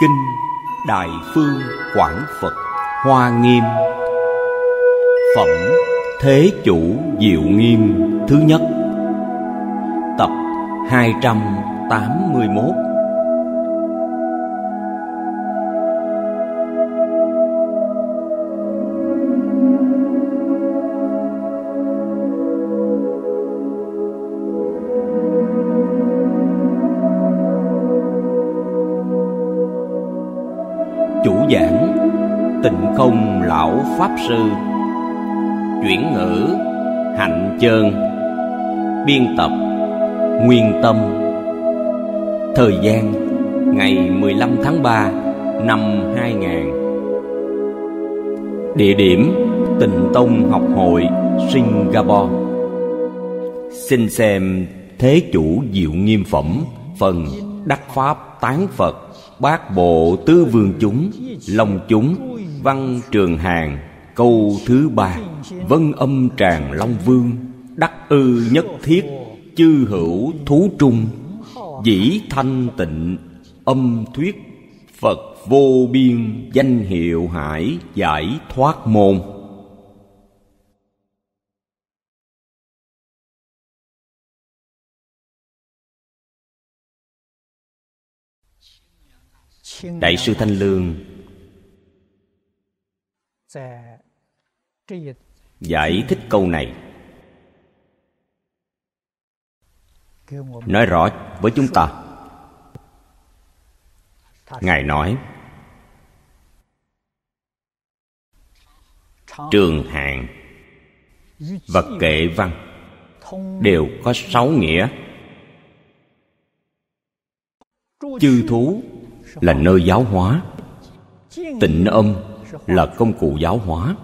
Kinh Đại Phương Quảng Phật Hoa Nghiêm Phẩm Thế Chủ Diệu Nghiêm Thứ Nhất Tập 281 Pháp Sư Chuyển ngữ Hạnh Chơn Biên tập Nguyên Tâm Thời gian Ngày 15 tháng 3 năm 2000 Địa điểm Tịnh Tông Học Hội Singapore Xin xem Thế Chủ Diệu Nghiêm Phẩm Phần Đắc Pháp Tán Phật Bát Bộ Tứ Vương Chúng Long Chúng Văn Trường Hàng câu thứ ba vân âm tràng long vương đắc ư nhất thiết chư hữu thú trung dĩ thanh tịnh âm thuyết phật vô biên danh hiệu hải giải thoát môn đại sư thanh lương giải thích câu này nói rõ với chúng ta ngài nói trường hạng vật kệ văn đều có sáu nghĩa chư thú là nơi giáo hóa tịnh âm là công cụ giáo hóa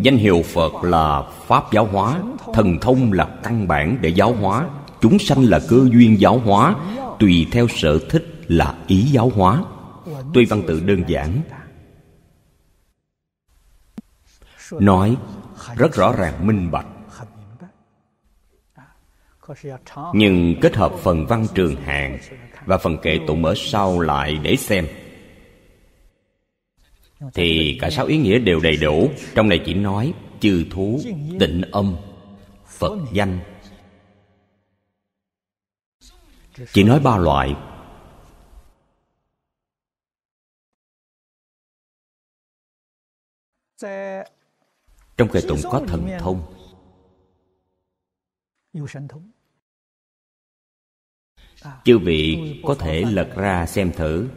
danh hiệu phật là pháp giáo hóa thần thông là căn bản để giáo hóa chúng sanh là cơ duyên giáo hóa tùy theo sở thích là ý giáo hóa tuy văn tự đơn giản nói rất rõ ràng minh bạch nhưng kết hợp phần văn trường hạn và phần kệ tụng ở sau lại để xem thì cả sáu ý nghĩa đều đầy đủ trong này chỉ nói chư thú tịnh âm phật danh chỉ nói ba loại trong kệ tụng có thần thông chư à, vị có thể lật ra xem thử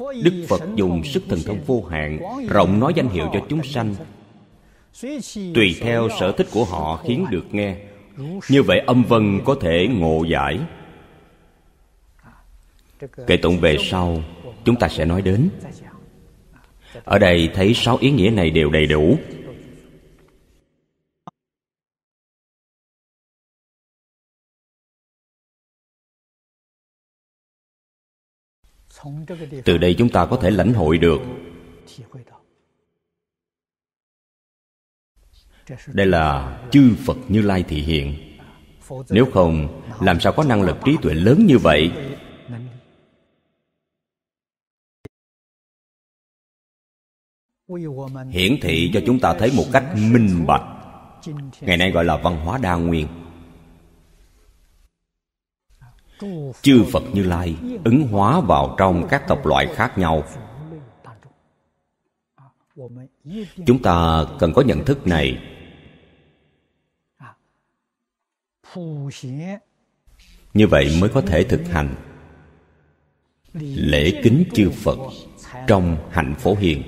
đức phật dùng sức thần thông vô hạn rộng nói danh hiệu cho chúng sanh tùy theo sở thích của họ khiến được nghe như vậy âm vân có thể ngộ giải kể tụng về sau chúng ta sẽ nói đến ở đây thấy sáu ý nghĩa này đều đầy đủ từ đây chúng ta có thể lãnh hội được đây là chư phật như lai thị hiện nếu không làm sao có năng lực trí tuệ lớn như vậy hiển thị cho chúng ta thấy một cách minh bạch ngày nay gọi là văn hóa đa nguyên chư phật như lai ứng hóa vào trong các tộc loại khác nhau chúng ta cần có nhận thức này như vậy mới có thể thực hành lễ kính chư phật trong hạnh phổ hiền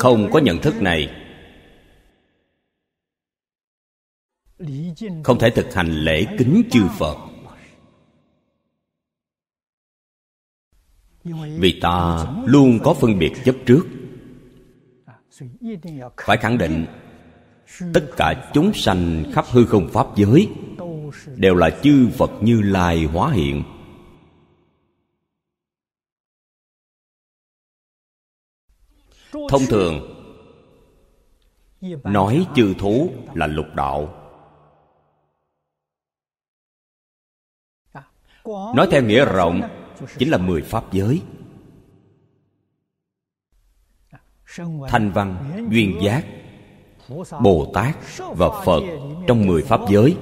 không có nhận thức này không thể thực hành lễ kính chư phật vì ta luôn có phân biệt chấp trước phải khẳng định tất cả chúng sanh khắp hư không pháp giới đều là chư phật như lai hóa hiện thông thường nói chư thú là lục đạo nói theo nghĩa rộng chính là mười pháp giới thanh văn duyên giác bồ tát và phật trong mười pháp giới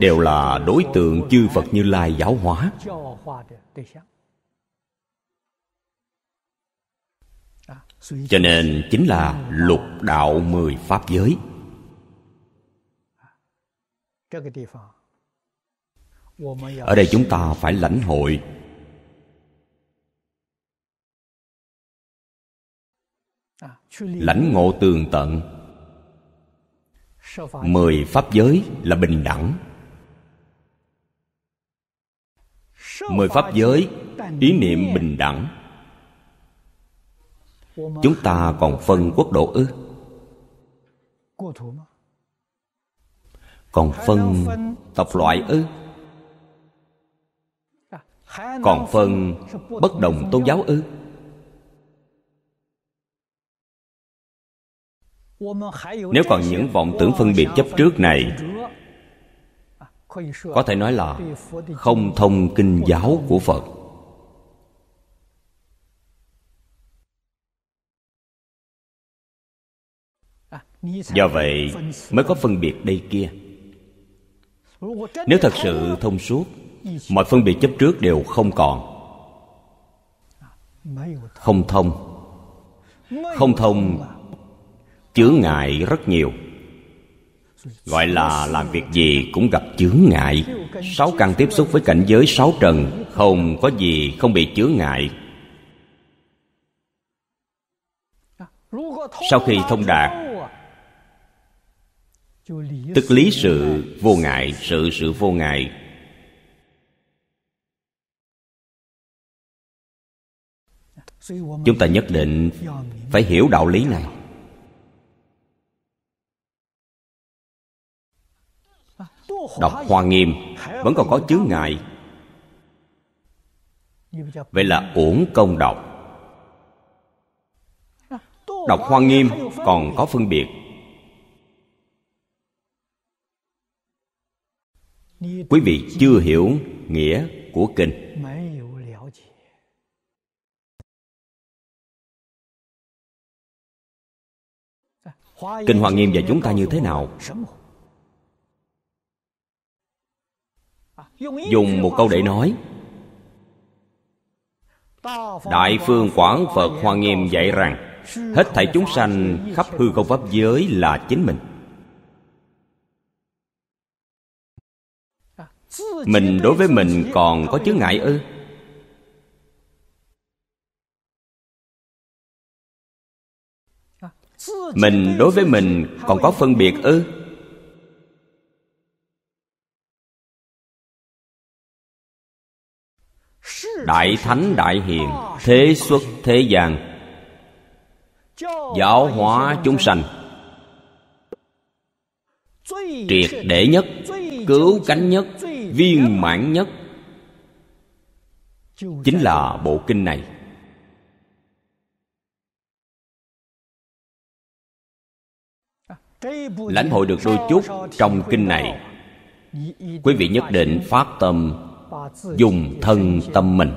đều là đối tượng chư phật như lai giáo hóa cho nên chính là lục đạo mười pháp giới ở đây chúng ta phải lãnh hội lãnh ngộ tường tận mười pháp giới là bình đẳng mười pháp giới ý niệm bình đẳng chúng ta còn phân quốc độ ư còn phân tộc loại ư còn phần bất đồng tôn giáo ư nếu còn những vọng tưởng phân biệt chấp trước này có thể nói là không thông kinh giáo của phật do vậy mới có phân biệt đây kia nếu thật sự thông suốt mọi phân biệt chấp trước đều không còn không thông không thông chướng ngại rất nhiều gọi là làm việc gì cũng gặp chướng ngại sáu căn tiếp xúc với cảnh giới sáu trần không có gì không bị chướng ngại sau khi thông đạt tức lý sự vô ngại sự sự vô ngại chúng ta nhất định phải hiểu đạo lý này đọc hoa nghiêm vẫn còn có chướng ngại vậy là uổng công đọc đọc hoa nghiêm còn có phân biệt quý vị chưa hiểu nghĩa của kinh kinh hoa nghiêm dạy chúng ta như thế nào dùng một câu để nói đại phương quảng phật hoa nghiêm dạy rằng hết thảy chúng sanh khắp hư không pháp giới là chính mình mình đối với mình còn có chướng ngại ư mình đối với mình còn có phân biệt ư đại thánh đại hiền thế xuất thế gian giáo hóa chúng sanh triệt để nhất cứu cánh nhất viên mãn nhất chính là bộ kinh này lãnh hội được đôi chút trong kinh này quý vị nhất định phát tâm dùng thân tâm mình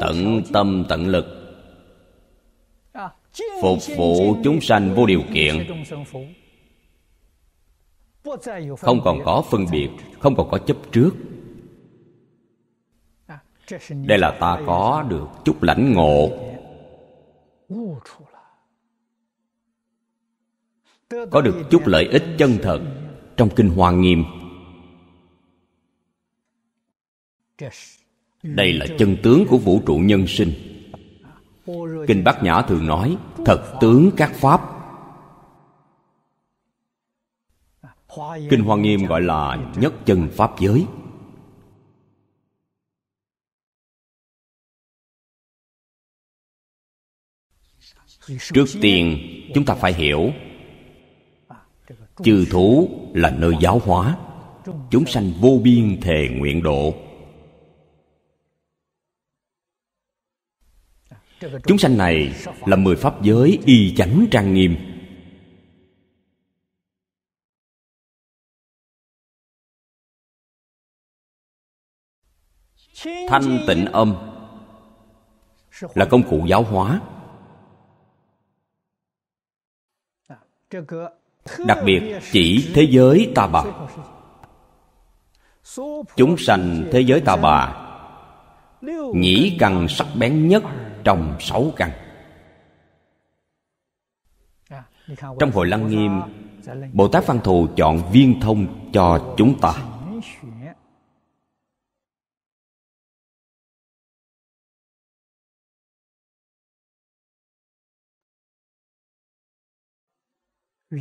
tận tâm tận lực phục vụ chúng sanh vô điều kiện không còn có phân biệt không còn có chấp trước đây là ta có được chút lãnh ngộ có được chút lợi ích chân thật trong kinh hoa nghiêm đây là chân tướng của vũ trụ nhân sinh kinh bát nhã thường nói thật tướng các pháp kinh hoa nghiêm gọi là nhất chân pháp giới trước tiên chúng ta phải hiểu chư thú là nơi giáo hóa chúng sanh vô biên thề nguyện độ chúng sanh này là mười pháp giới y chánh trang nghiêm thanh tịnh âm là công cụ giáo hóa đặc biệt chỉ thế giới ta bà chúng sanh thế giới ta bà nhĩ căn sắc bén nhất trong sáu căn trong hội lăng nghiêm bồ tát văn thù chọn viên thông cho chúng ta À?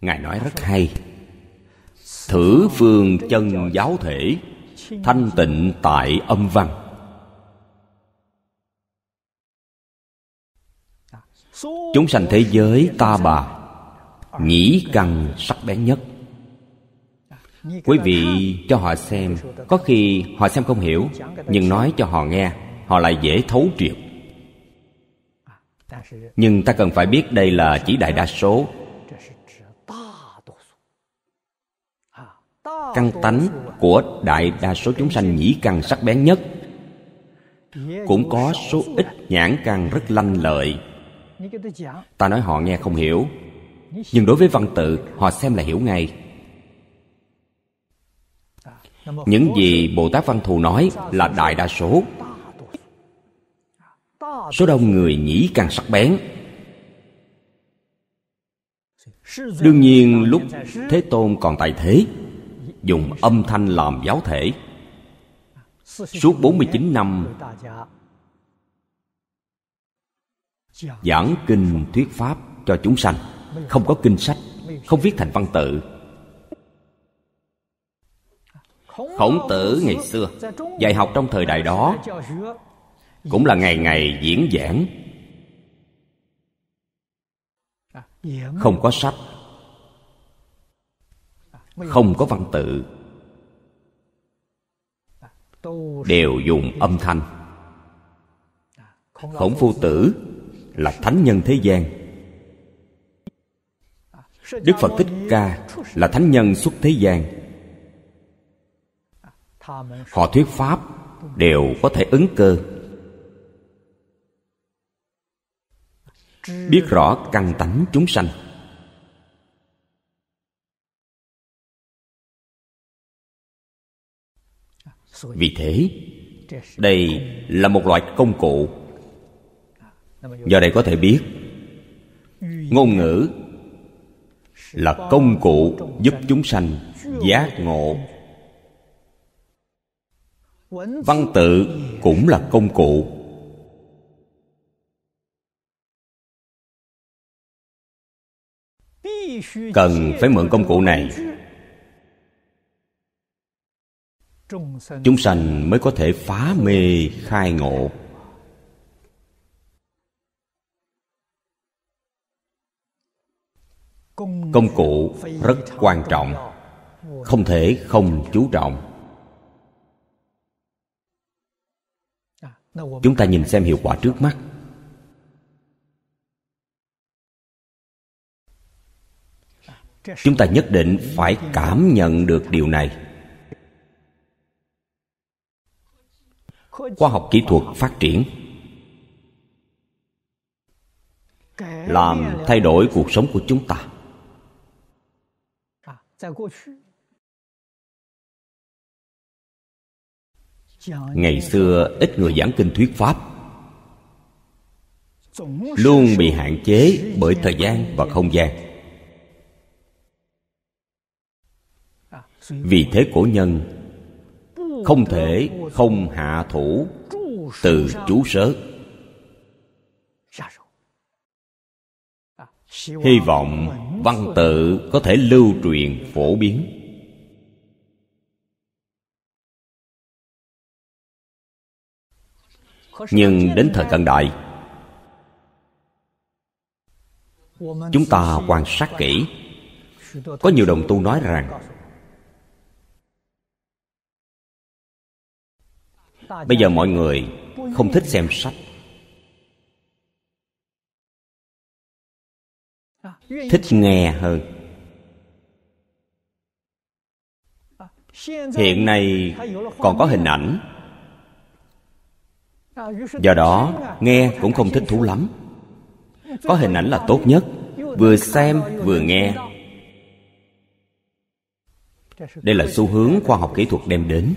Ngài nói rất hay Thử phương chân giáo thể Thanh tịnh tại âm văn Chúng sanh thế giới ta bà Nhĩ căn sắc bén nhất Quý vị cho họ xem Có khi họ xem không hiểu Nhưng nói cho họ nghe Họ lại dễ thấu triệt Nhưng ta cần phải biết đây là chỉ đại đa số căn tánh của đại đa số chúng sanh nhĩ căn sắc bén nhất cũng có số ít nhãn căn rất lanh lợi ta nói họ nghe không hiểu nhưng đối với văn tự họ xem là hiểu ngay những gì bồ tát văn thù nói là đại đa số số đông người nhĩ căn sắc bén đương nhiên lúc thế tôn còn tại thế dùng âm thanh làm giáo thể suốt 49 năm giảng kinh thuyết pháp cho chúng sanh không có kinh sách không viết thành văn tự khổng tử ngày xưa dạy học trong thời đại đó cũng là ngày ngày diễn giảng không có sách không có văn tự à, đều dùng âm thanh à, khổng phu tử là thánh nhân thế gian à, đức phật thích ca là thánh nhân xuất thế gian họ thuyết pháp đều có thể ứng cơ biết rõ căn tánh chúng sanh vì thế đây là một loại công cụ do đây có thể biết ngôn ngữ là công cụ giúp chúng sanh giác ngộ văn tự cũng là công cụ cần phải mượn công cụ này chúng sanh mới có thể phá mê khai ngộ công cụ rất quan trọng không thể không chú trọng à, chúng ta nhìn xem hiệu quả trước mắt à, chúng ta nhất định phải cảm nhận được điều này khoa học kỹ thuật phát triển làm thay đổi cuộc sống của chúng ta ngày xưa ít người giảng kinh thuyết pháp luôn bị hạn chế bởi thời gian và không gian vì thế cổ nhân không thể không hạ thủ từ chú sớ hy vọng văn tự có thể lưu truyền phổ biến nhưng đến thời cận đại chúng ta quan sát kỹ có nhiều đồng tu nói rằng bây giờ mọi người không thích xem sách thích nghe hơn hiện nay còn có hình ảnh do đó nghe cũng không thích thú lắm có hình ảnh là tốt nhất vừa xem vừa nghe đây là xu hướng khoa học kỹ thuật đem đến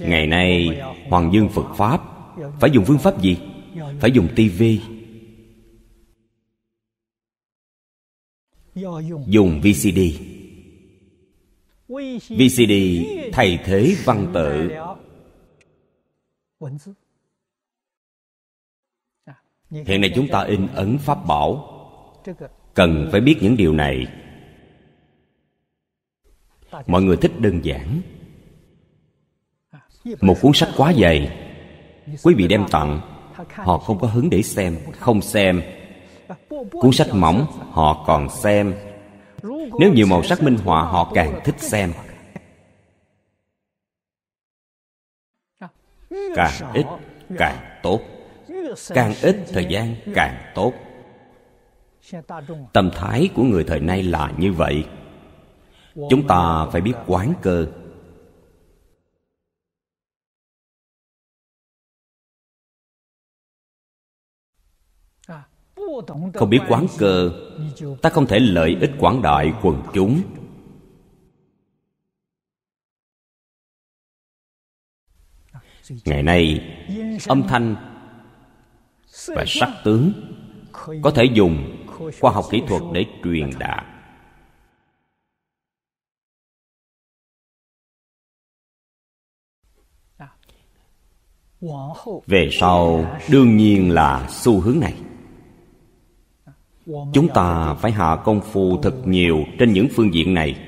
ngày nay hoàng dương phật pháp phải dùng phương pháp gì phải dùng tivi dùng vcd vcd thay thế văn tự hiện nay chúng ta in ấn pháp bảo cần phải biết những điều này mọi người thích đơn giản một cuốn sách quá dày quý vị đem tặng họ không có hứng để xem không xem cuốn sách mỏng họ còn xem nếu nhiều màu sắc minh họa họ càng thích xem càng ít càng tốt càng ít thời gian càng tốt tâm thái của người thời nay là như vậy chúng ta phải biết quán cơ không biết quán cơ ta không thể lợi ích quảng đại quần chúng ngày nay âm thanh và sắc tướng có thể dùng khoa học kỹ thuật để truyền đạt về sau đương nhiên là xu hướng này chúng ta phải hạ công phu thật nhiều trên những phương diện này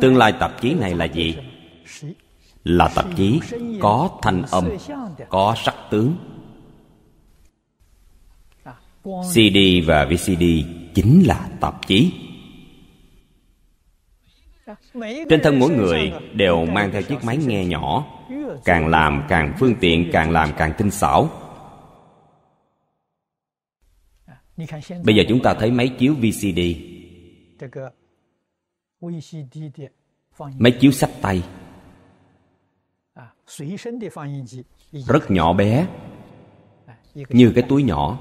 tương lai tạp chí này là gì là tạp chí có thanh âm có sắc tướng cd và vcd chính là tạp chí trên thân mỗi người đều mang theo chiếc máy nghe nhỏ càng làm càng phương tiện càng làm càng tinh xảo bây giờ chúng ta thấy máy chiếu vcd máy chiếu sách tay rất nhỏ bé như cái túi nhỏ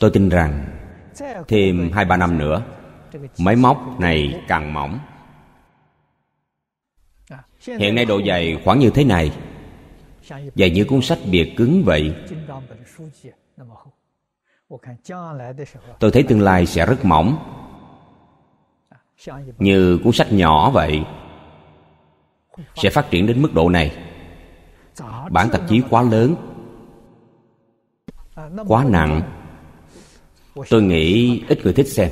tôi tin rằng thêm hai ba năm nữa máy móc này càng mỏng hiện nay độ dày khoảng như thế này dày như cuốn sách bìa cứng vậy tôi thấy tương lai sẽ rất mỏng như cuốn sách nhỏ vậy sẽ phát triển đến mức độ này bản tạp chí quá lớn quá nặng tôi nghĩ ít người thích xem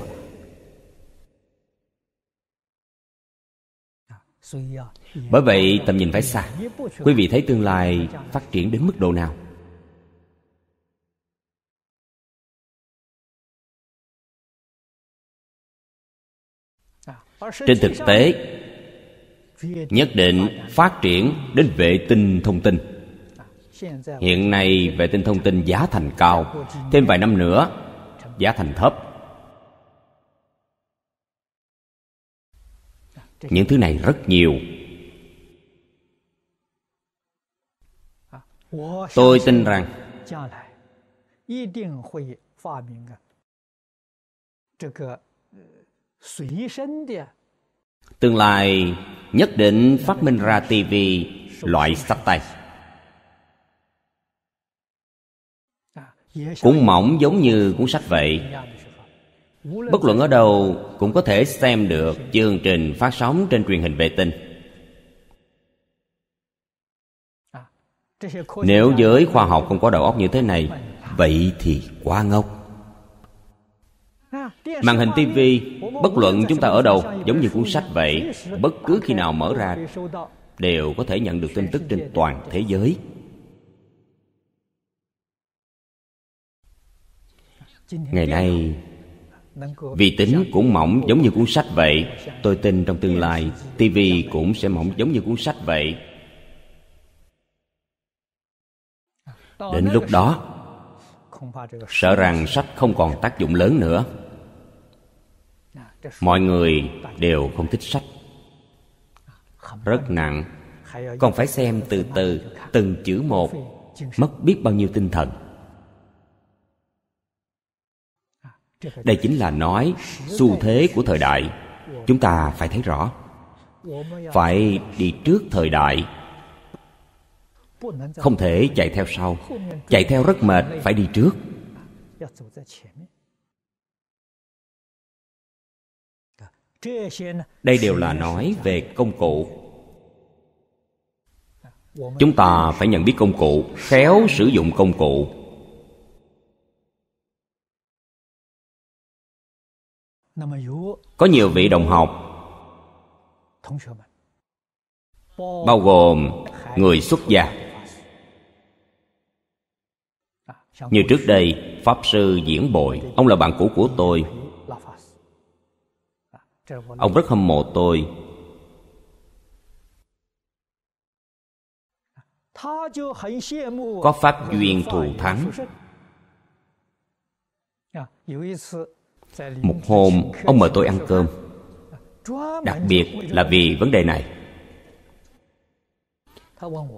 bởi vậy tầm nhìn phải xa quý vị thấy tương lai phát triển đến mức độ nào trên thực tế nhất định phát triển đến vệ tinh thông tin hiện nay vệ tinh thông tin giá thành cao thêm vài năm nữa giá thành thấp những thứ này rất nhiều tôi tin rằng tương lai nhất định phát minh ra tivi loại sách tay cũng mỏng giống như cuốn sách vậy Bất luận ở đâu cũng có thể xem được chương trình phát sóng trên truyền hình vệ tinh. Nếu giới khoa học không có đầu óc như thế này, vậy thì quá ngốc. Màn hình tivi, bất luận chúng ta ở đâu, giống như cuốn sách vậy, bất cứ khi nào mở ra đều có thể nhận được tin tức trên toàn thế giới. Ngày nay vì tính cũng mỏng giống như cuốn sách vậy tôi tin trong tương lai tv cũng sẽ mỏng giống như cuốn sách vậy đến lúc đó sợ rằng sách không còn tác dụng lớn nữa mọi người đều không thích sách rất nặng còn phải xem từ từ từng chữ một mất biết bao nhiêu tinh thần đây chính là nói xu thế của thời đại chúng ta phải thấy rõ phải đi trước thời đại không thể chạy theo sau chạy theo rất mệt phải đi trước đây đều là nói về công cụ chúng ta phải nhận biết công cụ khéo sử dụng công cụ có nhiều vị đồng học bao gồm người xuất gia như trước đây pháp sư diễn bội ông là bạn cũ của tôi ông rất hâm mộ tôi có pháp duyên thù thắng dạ, một hôm ông mời tôi ăn cơm Đặc biệt là vì vấn đề này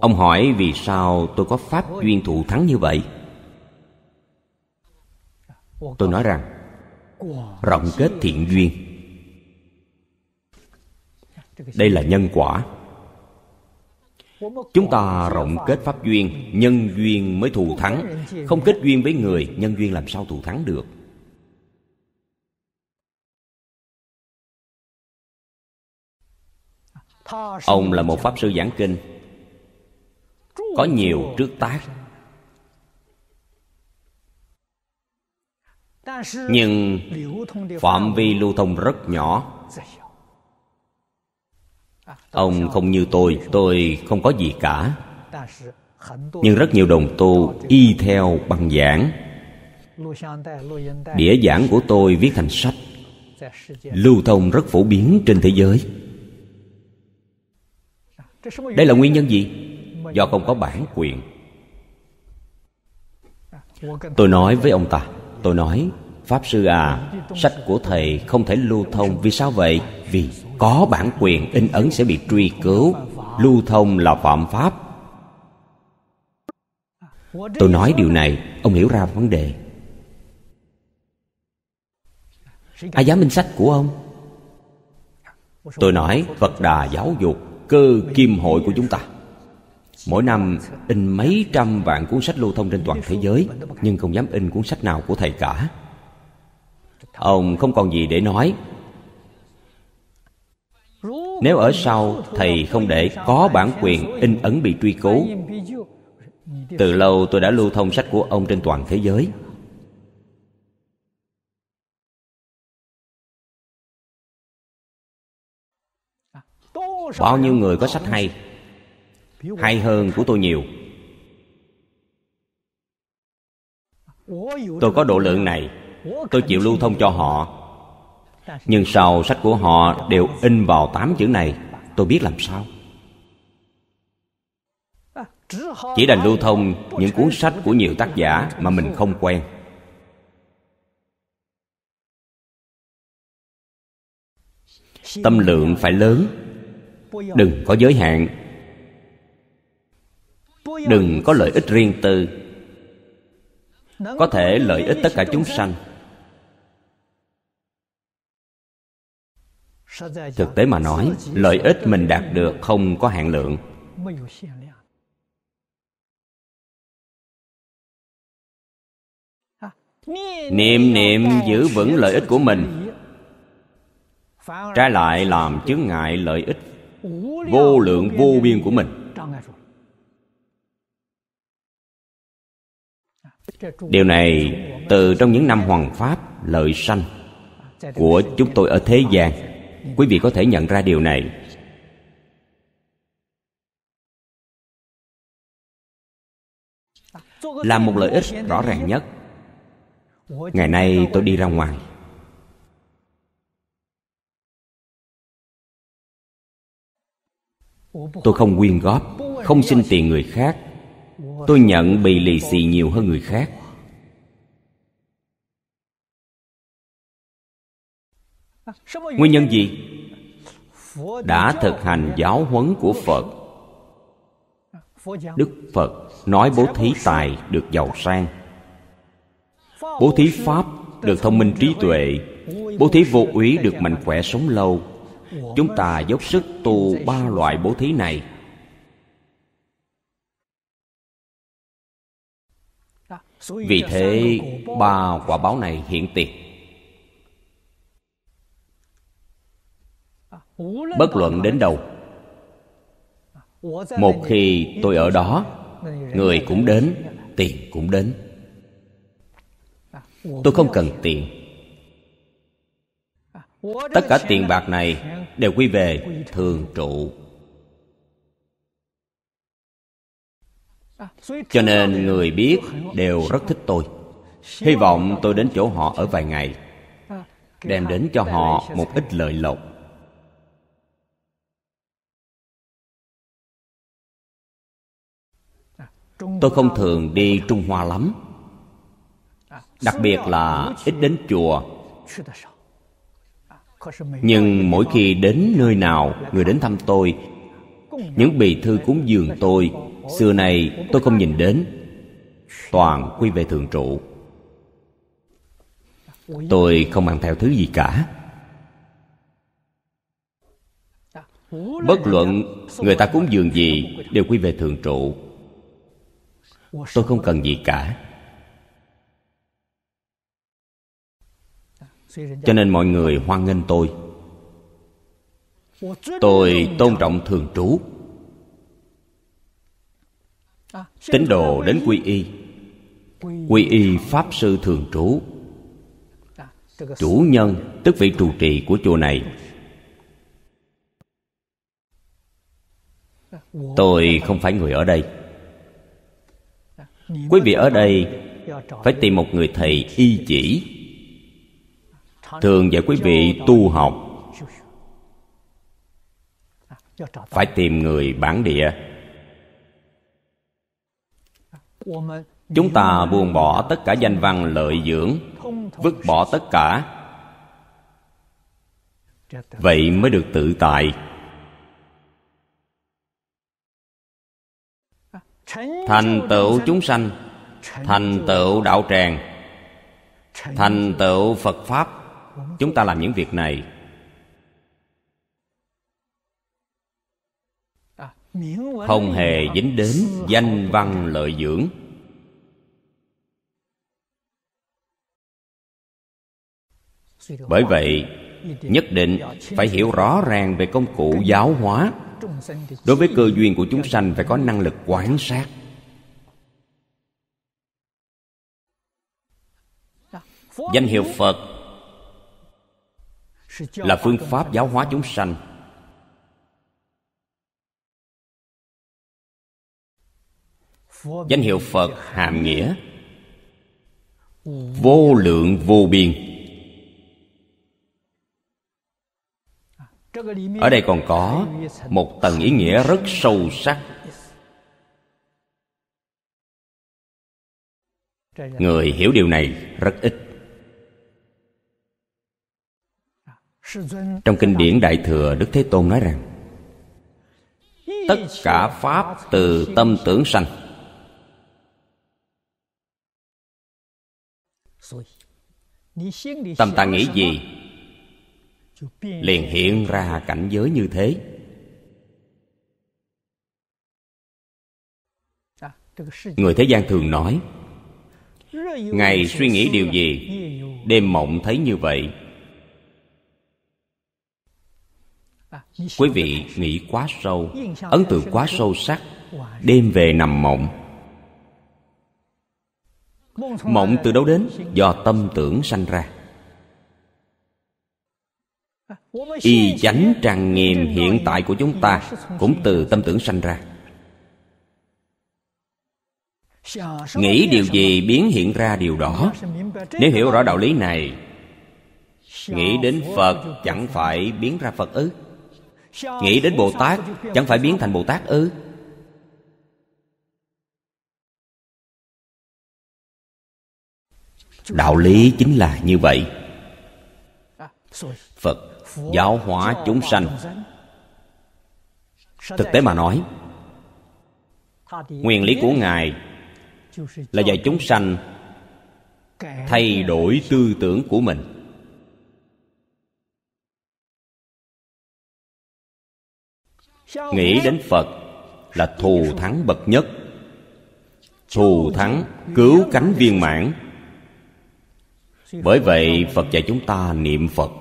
Ông hỏi vì sao tôi có pháp duyên thụ thắng như vậy Tôi nói rằng Rộng kết thiện duyên Đây là nhân quả Chúng ta rộng kết pháp duyên Nhân duyên mới thù thắng Không kết duyên với người Nhân duyên làm sao thù thắng được ông là một pháp sư giảng kinh có nhiều trước tác nhưng phạm vi lưu thông rất nhỏ ông không như tôi tôi không có gì cả nhưng rất nhiều đồng tu y theo băng giảng đĩa giảng của tôi viết thành sách lưu thông rất phổ biến trên thế giới đây là nguyên nhân gì do không có bản quyền tôi nói với ông ta tôi nói pháp sư à sách của thầy không thể lưu thông vì sao vậy vì có bản quyền in ấn sẽ bị truy cứu lưu thông là phạm pháp tôi nói điều này ông hiểu ra vấn đề ai dám in sách của ông tôi nói phật đà giáo dục cơ kim hội của chúng ta mỗi năm in mấy trăm vạn cuốn sách lưu thông trên toàn thế giới nhưng không dám in cuốn sách nào của thầy cả ông không còn gì để nói nếu ở sau thầy không để có bản quyền in ấn bị truy cứu từ lâu tôi đã lưu thông sách của ông trên toàn thế giới bao nhiêu người có sách hay hay hơn của tôi nhiều tôi có độ lượng này tôi chịu lưu thông cho họ nhưng sau sách của họ đều in vào tám chữ này tôi biết làm sao chỉ đành lưu thông những cuốn sách của nhiều tác giả mà mình không quen tâm lượng phải lớn đừng có giới hạn đừng có lợi ích riêng tư có thể lợi ích tất cả chúng sanh thực tế mà nói lợi ích mình đạt được không có hạn lượng niệm niệm giữ vững lợi ích của mình trái lại làm chướng ngại lợi ích vô lượng vô biên của mình điều này từ trong những năm hoàng pháp lợi sanh của chúng tôi ở thế gian quý vị có thể nhận ra điều này là một lợi ích rõ ràng nhất ngày nay tôi đi ra ngoài tôi không quyên góp không xin tiền người khác tôi nhận bị lì xì nhiều hơn người khác nguyên nhân gì đã thực hành giáo huấn của phật đức phật nói bố thí tài được giàu sang bố thí pháp được thông minh trí tuệ bố thí vô úy được mạnh khỏe sống lâu chúng ta dốc sức tu ba loại bố thí này vì thế ba quả báo này hiện tiền bất luận đến đâu một khi tôi ở đó người cũng đến tiền cũng đến tôi không cần tiền tất cả tiền bạc này đều quy về thường trụ cho nên người biết đều rất thích tôi hy vọng tôi đến chỗ họ ở vài ngày đem đến cho họ một ít lợi lộc tôi không thường đi trung hoa lắm đặc biệt là ít đến chùa nhưng mỗi khi đến nơi nào người đến thăm tôi những bì thư cúng dường tôi xưa này tôi không nhìn đến toàn quy về thường trụ tôi không mang theo thứ gì cả bất luận người ta cúng dường gì đều quy về thường trụ tôi không cần gì cả cho nên mọi người hoan nghênh tôi tôi tôn trọng thường trú tín đồ đến quy y quy y pháp sư thường trú chủ nhân tức vị trụ trì của chùa này tôi không phải người ở đây quý vị ở đây phải tìm một người thầy y chỉ thường dạy quý vị tu học phải tìm người bản địa chúng ta buông bỏ tất cả danh văn lợi dưỡng vứt bỏ tất cả vậy mới được tự tại thành tựu chúng sanh thành tựu đạo tràng thành tựu phật pháp chúng ta làm những việc này không hề dính đến danh văn lợi dưỡng bởi vậy nhất định phải hiểu rõ ràng về công cụ giáo hóa đối với cơ duyên của chúng sanh phải có năng lực quán sát danh hiệu phật là phương pháp giáo hóa chúng sanh danh hiệu phật hàm nghĩa vô lượng vô biên ở đây còn có một tầng ý nghĩa rất sâu sắc người hiểu điều này rất ít Trong kinh điển Đại Thừa Đức Thế Tôn nói rằng Tất cả Pháp từ tâm tưởng sanh Tâm ta nghĩ gì Liền hiện ra cảnh giới như thế Người thế gian thường nói Ngày suy nghĩ điều gì Đêm mộng thấy như vậy quý vị nghĩ quá sâu ấn tượng quá sâu sắc đêm về nằm mộng mộng từ đâu đến do tâm tưởng sanh ra y chánh trang nghiêm hiện tại của chúng ta cũng từ tâm tưởng sanh ra nghĩ điều gì biến hiện ra điều đó nếu hiểu rõ đạo lý này nghĩ đến phật chẳng phải biến ra phật ư Nghĩ đến Bồ Tát Chẳng phải biến thành Bồ Tát ư Đạo lý chính là như vậy Phật giáo hóa chúng sanh Thực tế mà nói Nguyên lý của Ngài Là dạy chúng sanh Thay đổi tư tưởng của mình nghĩ đến phật là thù thắng bậc nhất thù thắng cứu cánh viên mãn bởi vậy phật dạy chúng ta niệm phật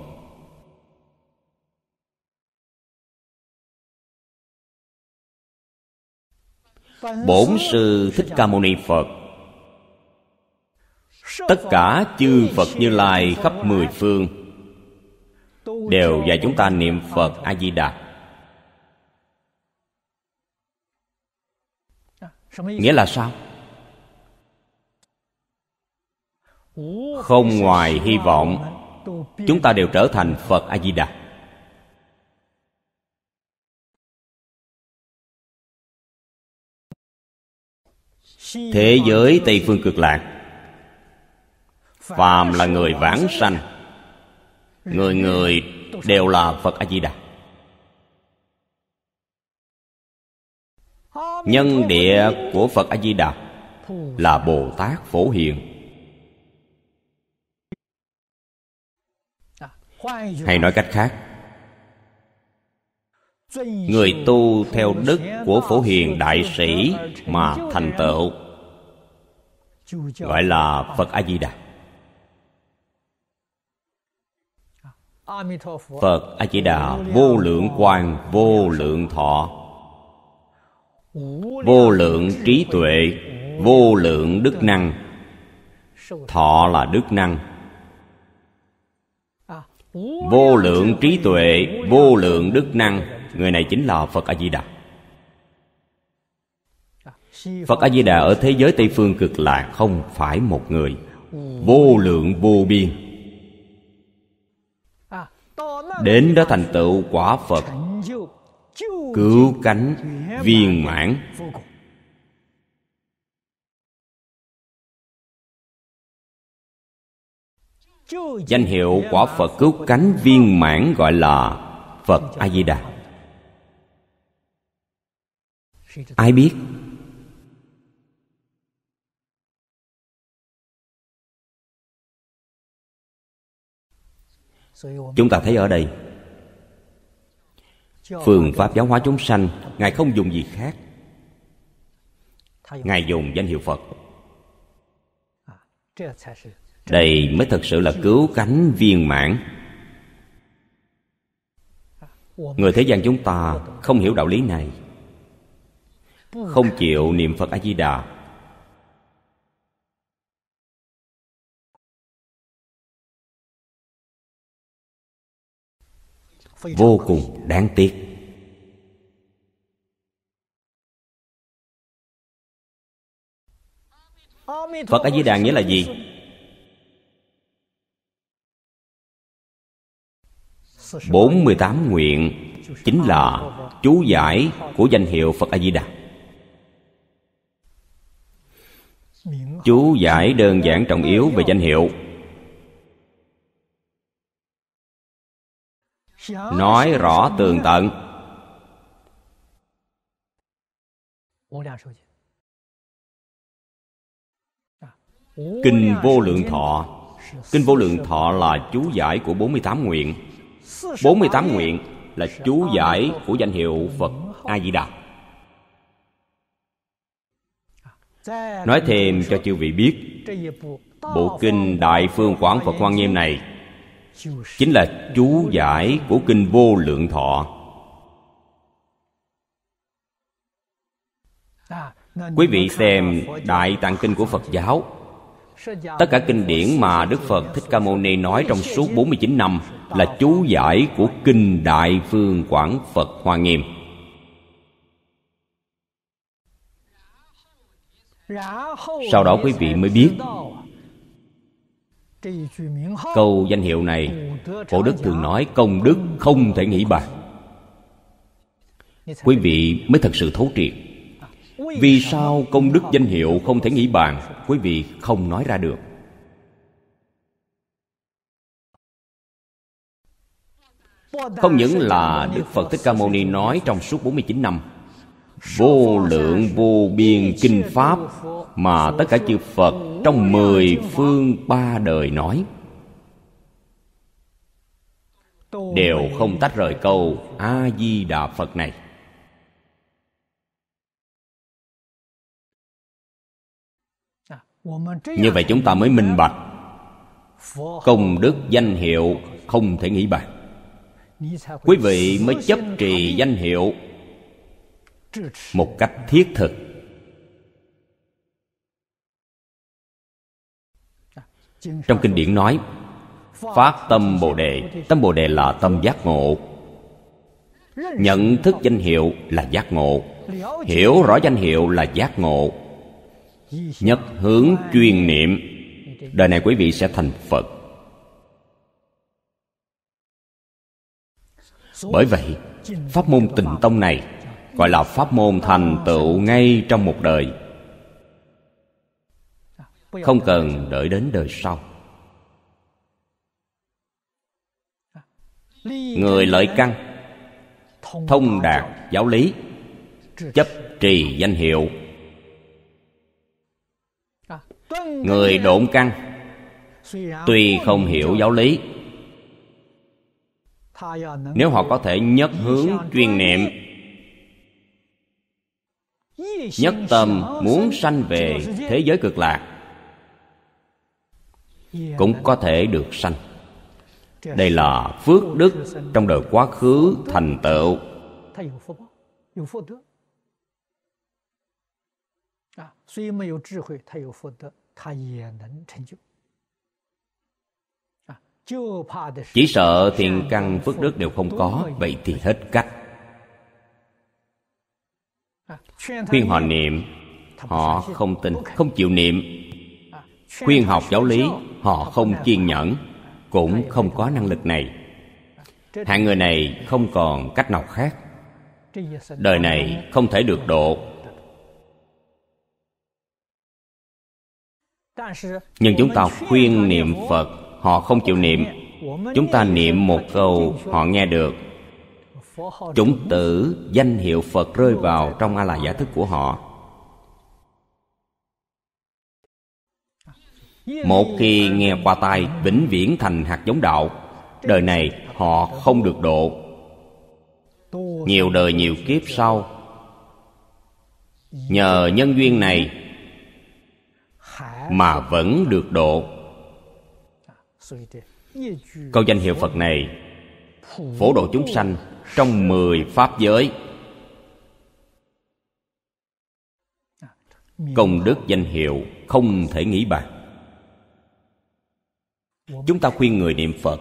bổn sư thích ca mâu ni phật tất cả chư phật như lai khắp mười phương đều dạy chúng ta niệm phật a di đà nghĩa là sao không ngoài hy vọng chúng ta đều trở thành phật a di đà thế giới tây phương cực lạc phàm là người vãng sanh người người đều là phật a di đà nhân địa của phật a di đà là bồ tát phổ hiền hay nói cách khác người tu theo đức của phổ hiền đại sĩ mà thành tựu gọi là phật a di đà phật a di đà vô lượng quang vô lượng thọ vô lượng trí tuệ vô lượng đức năng thọ là đức năng à, vô lượng trí tuệ vô lượng đức năng người này chính là phật a di đà phật a di đà ở thế giới tây phương cực lạc không phải một người vô lượng vô biên à, đến đó thành tựu quả phật cứu cánh viên mãn danh hiệu quả phật cứu cánh viên mãn gọi là phật a di đà ai biết chúng ta thấy ở đây phương pháp giáo hóa chúng sanh ngài không dùng gì khác ngài dùng danh hiệu phật đây mới thật sự là cứu cánh viên mãn người thế gian chúng ta không hiểu đạo lý này không chịu niệm phật a di đà vô cùng đáng tiếc phật a di đà nghĩa là gì bốn mươi tám nguyện chính là chú giải của danh hiệu phật a di đà chú giải đơn giản trọng yếu về danh hiệu nói rõ tường tận kinh vô lượng thọ kinh vô lượng thọ là chú giải của 48 nguyện 48 nguyện là chú giải của danh hiệu phật a di đà nói thêm cho chư vị biết bộ kinh đại phương quảng phật quan nghiêm này chính là chú giải của kinh vô lượng thọ quý vị xem đại tạng kinh của phật giáo tất cả kinh điển mà đức phật thích ca mâu ni nói trong suốt 49 năm là chú giải của kinh đại phương quảng phật hoa nghiêm sau đó quý vị mới biết câu danh hiệu này cổ đức thường nói công đức không thể nghĩ bàn quý vị mới thật sự thấu triệt vì sao công đức danh hiệu không thể nghĩ bàn quý vị không nói ra được Không những là Đức Phật Thích Ca Mâu Ni nói trong suốt 49 năm Vô lượng vô biên kinh pháp Mà tất cả chư Phật trong mười phương ba đời nói đều không tách rời câu a di đà phật này như vậy chúng ta mới minh bạch công đức danh hiệu không thể nghĩ bàn quý vị mới chấp trì danh hiệu một cách thiết thực trong kinh điển nói phát tâm bồ đề tâm bồ đề là tâm giác ngộ nhận thức danh hiệu là giác ngộ hiểu rõ danh hiệu là giác ngộ nhất hướng chuyên niệm đời này quý vị sẽ thành phật bởi vậy pháp môn tịnh tông này gọi là pháp môn thành tựu ngay trong một đời không cần đợi đến đời sau người lợi căn thông đạt giáo lý chấp trì danh hiệu người độn căn tuy không hiểu giáo lý nếu họ có thể nhất hướng chuyên niệm nhất tâm muốn sanh về thế giới cực lạc cũng có thể được sanh đây là phước đức trong đời quá khứ thành tựu chỉ sợ thiền căn phước đức đều không có vậy thì hết cách khuyên họ niệm họ không tin không chịu niệm khuyên học giáo lý họ không kiên nhẫn cũng không có năng lực này hạng người này không còn cách nào khác đời này không thể được độ nhưng chúng ta khuyên niệm phật họ không chịu niệm chúng ta niệm một câu họ nghe được chủng tử danh hiệu phật rơi vào trong a la giả thức của họ một khi nghe qua tai vĩnh viễn thành hạt giống đạo đời này họ không được độ nhiều đời nhiều kiếp sau nhờ nhân duyên này mà vẫn được độ câu danh hiệu phật này phổ độ chúng sanh trong mười pháp giới công đức danh hiệu không thể nghĩ bàn chúng ta khuyên người niệm phật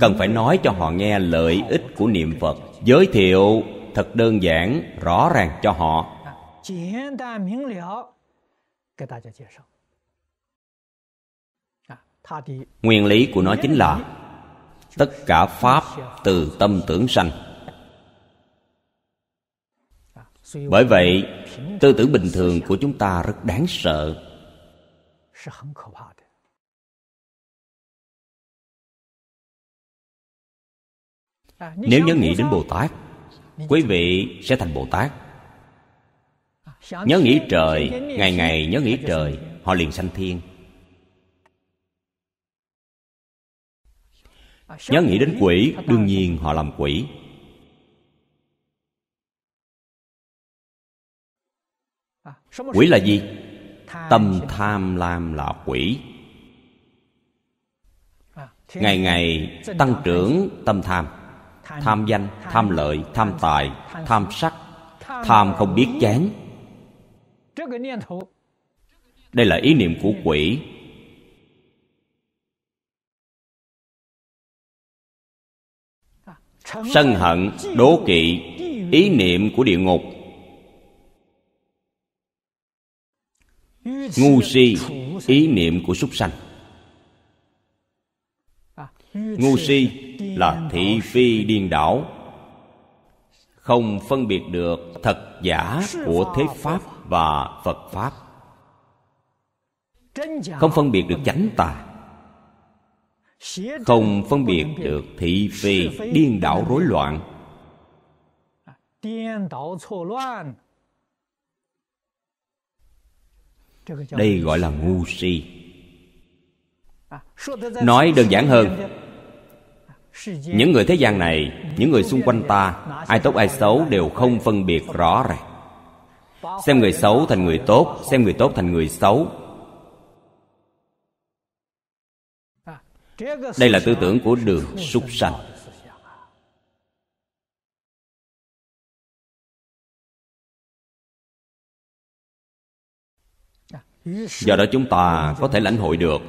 cần phải nói cho họ nghe lợi ích của niệm phật giới thiệu thật đơn giản rõ ràng cho họ nguyên lý của nó chính là tất cả pháp từ tâm tưởng sanh bởi vậy tư tưởng bình thường của chúng ta rất đáng sợ À, nếu nhớ nghĩ đến bồ tát quý vị sẽ thành bồ tát à, nhớ nghĩ trời ngày ngày nhớ nghĩ trời họ liền sanh thiên à, nhớ nghĩ đến quỷ đương nhiên họ làm quỷ quỷ là gì tâm tham lam là quỷ ngày ngày tăng trưởng tâm tham tham danh tham lợi tham tài tham sắc tham không biết chán đây là ý niệm của quỷ sân hận đố kỵ ý niệm của địa ngục ngu si ý niệm của súc sanh ngu si là thị phi điên đảo không phân biệt được thật giả của thế pháp và phật pháp không phân biệt được chánh tà không phân biệt được thị phi điên đảo rối loạn đây gọi là ngu si nói đơn giản hơn những người thế gian này những người xung quanh ta ai tốt ai xấu đều không phân biệt rõ ràng xem người xấu thành người tốt xem người tốt thành người xấu đây là tư tưởng của đường súc sanh do đó chúng ta có thể lãnh hội được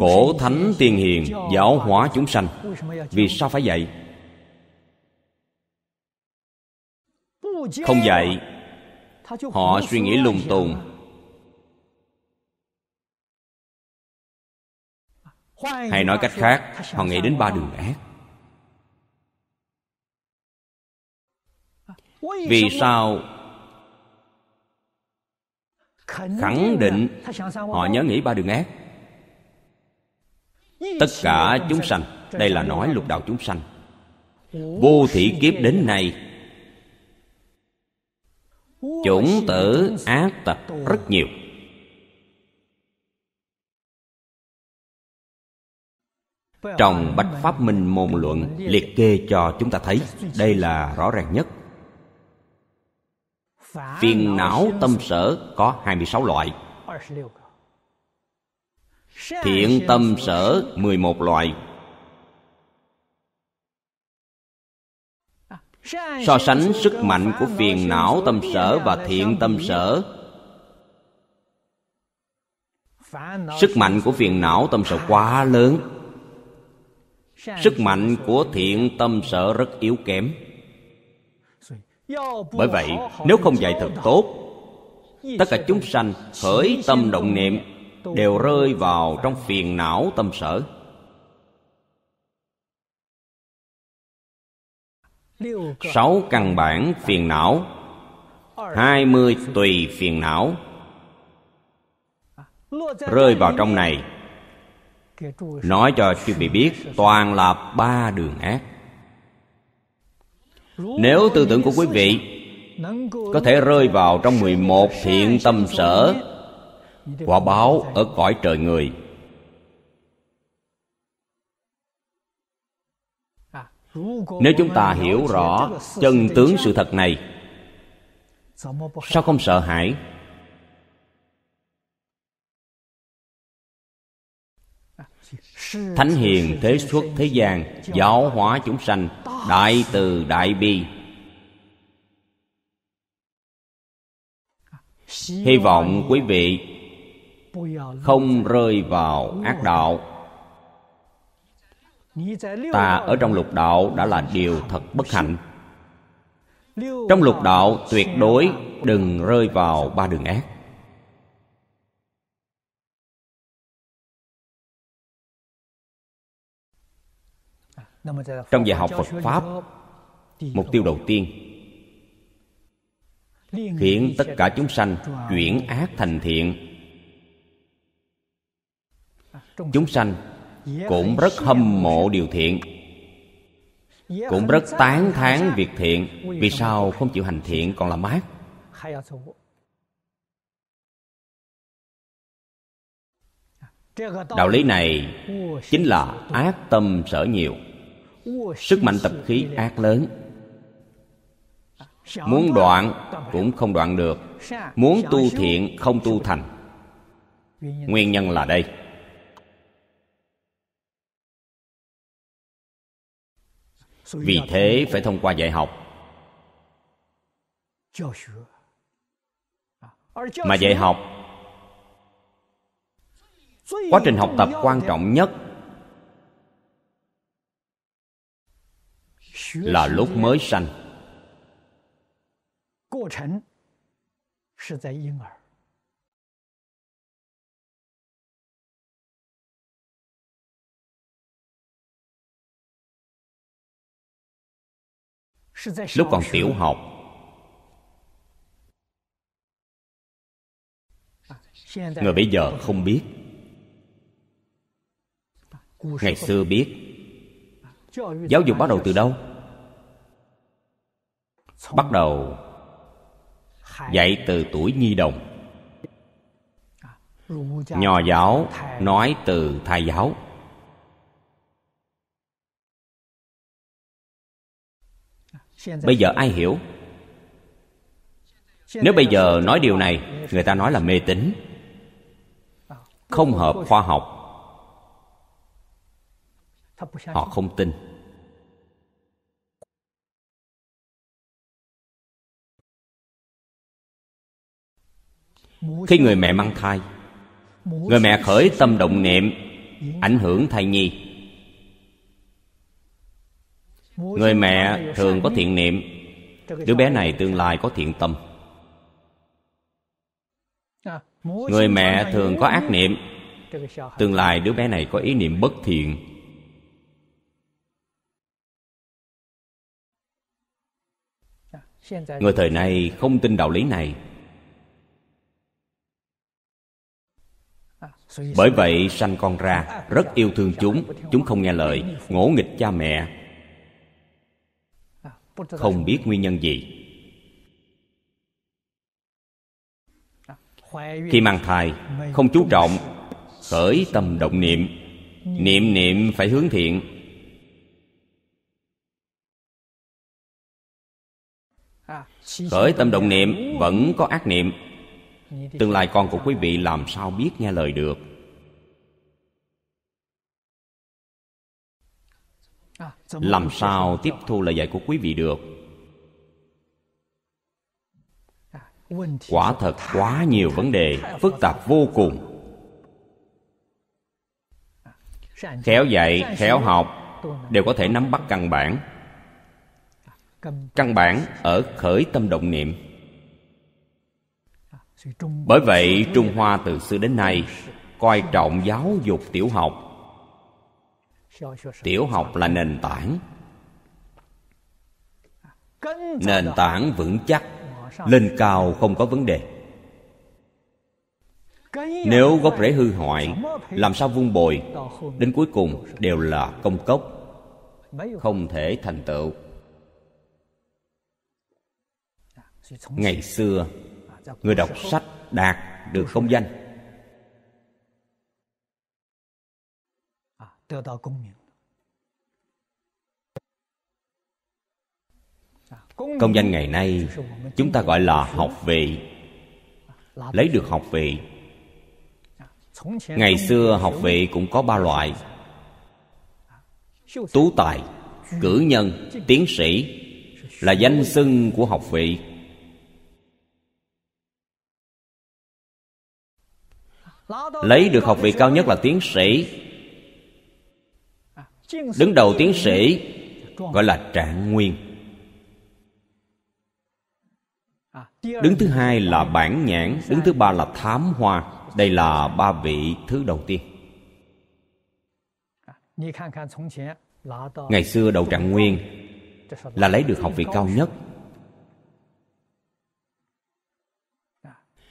Cổ thánh tiên hiền giáo hóa chúng sanh Vì sao phải dạy? Không dạy Họ suy nghĩ lung tung Hay nói cách khác Họ nghĩ đến ba đường ác Vì sao Khẳng định Họ nhớ nghĩ ba đường ác tất cả chúng sanh đây là nói lục đạo chúng sanh vô thị kiếp đến nay chủng tử ác tập rất nhiều trong bách pháp minh môn luận liệt kê cho chúng ta thấy đây là rõ ràng nhất phiền não tâm sở có 26 loại Thiện tâm sở 11 loại So sánh sức mạnh của phiền não tâm sở và thiện tâm sở Sức mạnh của phiền não tâm sở quá lớn Sức mạnh của thiện tâm sở rất yếu kém Bởi vậy nếu không dạy thật tốt Tất cả chúng sanh khởi tâm động niệm đều rơi vào trong phiền não tâm sở sáu căn bản phiền não hai mươi tùy phiền não à, rơi vào trong này nói cho chư vị biết toàn là ba đường ác nếu tư tưởng của quý vị có thể rơi vào trong mười một thiện tâm sở quả báo ở cõi trời người nếu chúng ta hiểu rõ chân tướng sự thật này sao không sợ hãi thánh hiền thế xuất thế gian giáo hóa chúng sanh đại từ đại bi hy vọng quý vị không rơi vào ác đạo ta ở trong lục đạo đã là điều thật bất hạnh trong lục đạo tuyệt đối đừng rơi vào ba đường ác trong dạy học phật pháp mục tiêu đầu tiên khiến tất cả chúng sanh chuyển ác thành thiện chúng sanh cũng rất hâm mộ điều thiện cũng rất tán thán việc thiện vì sao không chịu hành thiện còn làm ác đạo lý này chính là ác tâm sở nhiều sức mạnh tập khí ác lớn à, muốn đoạn cũng không đoạn được muốn tu thiện không tu thành nguyên nhân là đây vì thế phải thông qua dạy học à, mà dạy học quá trình học tập quan trọng nhất là lúc mới sanh lúc còn tiểu học người bây giờ không biết ngày xưa biết giáo dục bắt đầu từ đâu bắt đầu dạy từ tuổi nhi đồng nho giáo nói từ thai giáo bây giờ ai hiểu nếu bây giờ nói điều này người ta nói là mê tín không hợp khoa học họ không tin khi người mẹ mang thai người mẹ khởi tâm động niệm ảnh hưởng thai nhi người mẹ thường có thiện niệm đứa bé này tương lai có thiện tâm à, người mẹ thường có ác niệm tương lai đứa bé này có ý niệm bất thiện à, người thời này không tin đạo lý này à, bởi vậy sanh con ra rất yêu thương chúng chúng không nghe lời ngỗ nghịch cha mẹ không biết nguyên nhân gì khi mang thai không chú trọng khởi tâm động niệm niệm niệm phải hướng thiện khởi tâm động niệm vẫn có ác niệm tương lai con của quý vị làm sao biết nghe lời được À. làm sao tiếp thu lời dạy của quý vị được quả thật quá nhiều vấn đề phức tạp vô cùng khéo dạy khéo học đều có thể nắm bắt căn bản căn bản ở khởi tâm động niệm bởi vậy trung hoa từ xưa đến nay coi trọng giáo dục tiểu học tiểu học là nền tảng nền tảng vững chắc lên cao không có vấn đề nếu gốc rễ hư hoại làm sao vun bồi đến cuối cùng đều là công cốc không thể thành tựu ngày xưa người đọc sách đạt được công danh công danh ngày nay chúng ta gọi là học vị Lấy được học vị Ngày xưa học vị cũng có ba loại Tú tài, cử nhân, tiến sĩ Là danh xưng của học vị Lấy được học vị cao nhất là tiến sĩ đứng đầu tiến sĩ gọi là trạng nguyên đứng thứ hai là bản nhãn đứng thứ ba là thám hoa đây là ba vị thứ đầu tiên ngày xưa đầu trạng nguyên là lấy được học vị cao nhất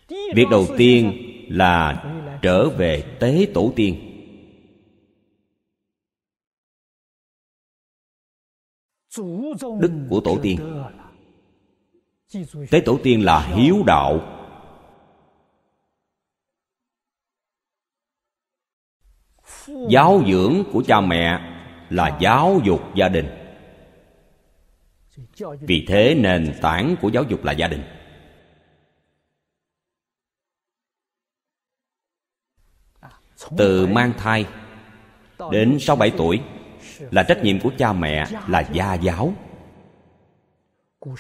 việc đầu tiên là trở về tế tổ tiên đức của tổ tiên tế tổ tiên là hiếu đạo giáo dưỡng của cha mẹ là giáo dục gia đình vì thế nền tảng của giáo dục là gia đình từ mang thai đến sáu bảy tuổi là trách nhiệm của cha mẹ là gia giáo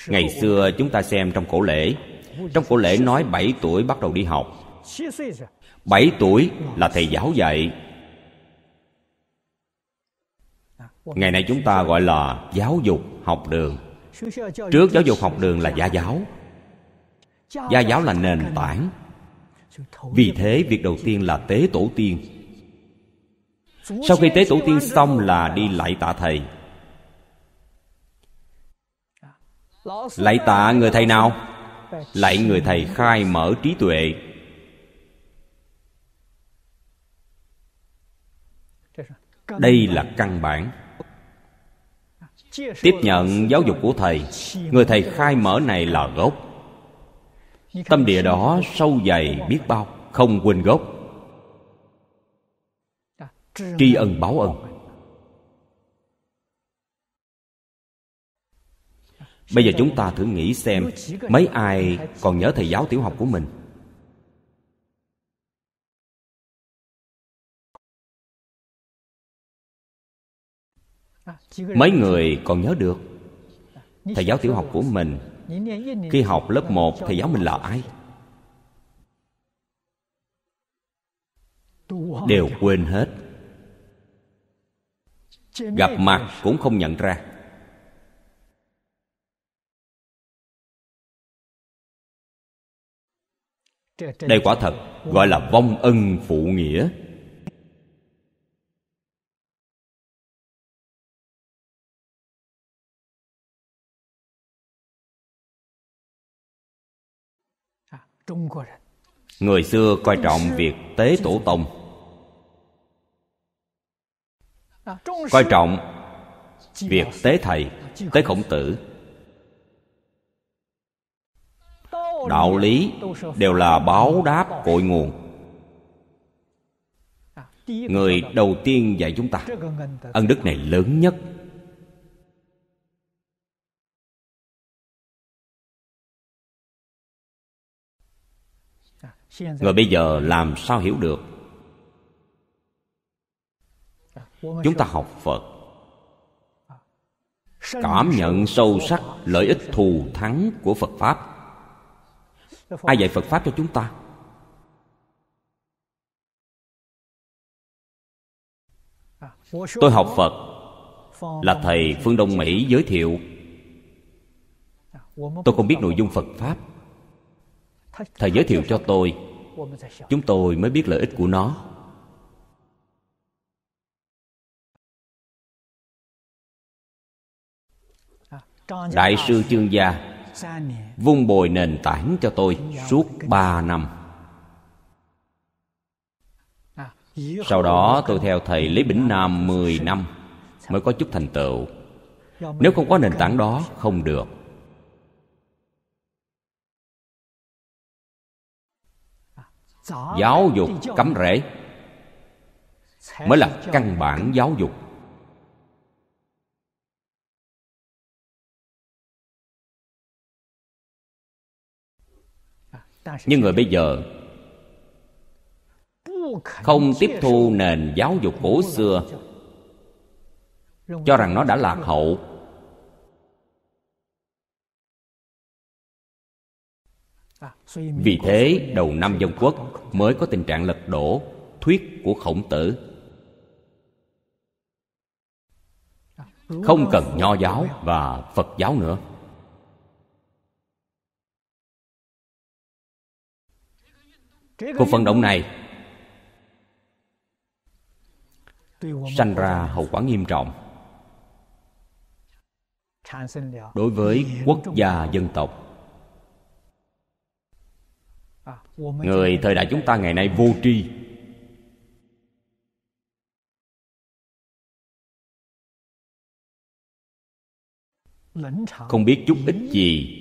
ngày xưa chúng ta xem trong cổ lễ trong cổ lễ nói 7 tuổi bắt đầu đi học 7 tuổi là thầy giáo dạy ngày nay chúng ta gọi là giáo dục học đường trước giáo dục học đường là gia giáo gia giáo là nền tảng vì thế việc đầu tiên là tế tổ tiên sau khi tế tổ tiên xong là đi lại tạ thầy lại tạ người thầy nào lại người thầy khai mở trí tuệ đây là căn bản tiếp nhận giáo dục của thầy người thầy khai mở này là gốc tâm địa đó sâu dày biết bao không quên gốc tri ân báo ân bây giờ chúng ta thử nghĩ xem mấy ai còn nhớ thầy giáo tiểu học của mình mấy người còn nhớ được thầy giáo tiểu học của mình khi học lớp 1 thầy giáo mình là ai đều quên hết gặp mặt cũng không nhận ra đây quả thật gọi là vong ân phụ nghĩa à, người xưa coi trọng việc tế tổ tông coi trọng việc tế thầy tế khổng tử đạo lý đều là báo đáp cội nguồn người đầu tiên dạy chúng ta ân đức này lớn nhất người bây giờ làm sao hiểu được chúng ta học phật à. cảm nhận sâu sắc lợi ích thù thắng của phật pháp ai dạy phật pháp cho chúng ta à, tôi học phật là thầy phương đông mỹ giới thiệu à, tôi không biết nội dung phật pháp thầy giới thiệu cho tôi chúng tôi mới biết lợi ích của nó đại sư chương gia vung bồi nền tảng cho tôi suốt ba năm sau đó tôi theo thầy lý bỉnh nam mười năm mới có chút thành tựu nếu không có nền tảng đó không được giáo dục cắm rễ mới là căn bản giáo dục nhưng người bây giờ không tiếp thu nền giáo dục cổ xưa cho rằng nó đã lạc hậu vì thế đầu năm dân quốc mới có tình trạng lật đổ thuyết của khổng tử không cần nho giáo và phật giáo nữa cuộc vận động này sanh ra hậu quả nghiêm trọng đối với quốc gia dân tộc à, người thời đại chúng ta ngày nay vô tri không biết chút ít gì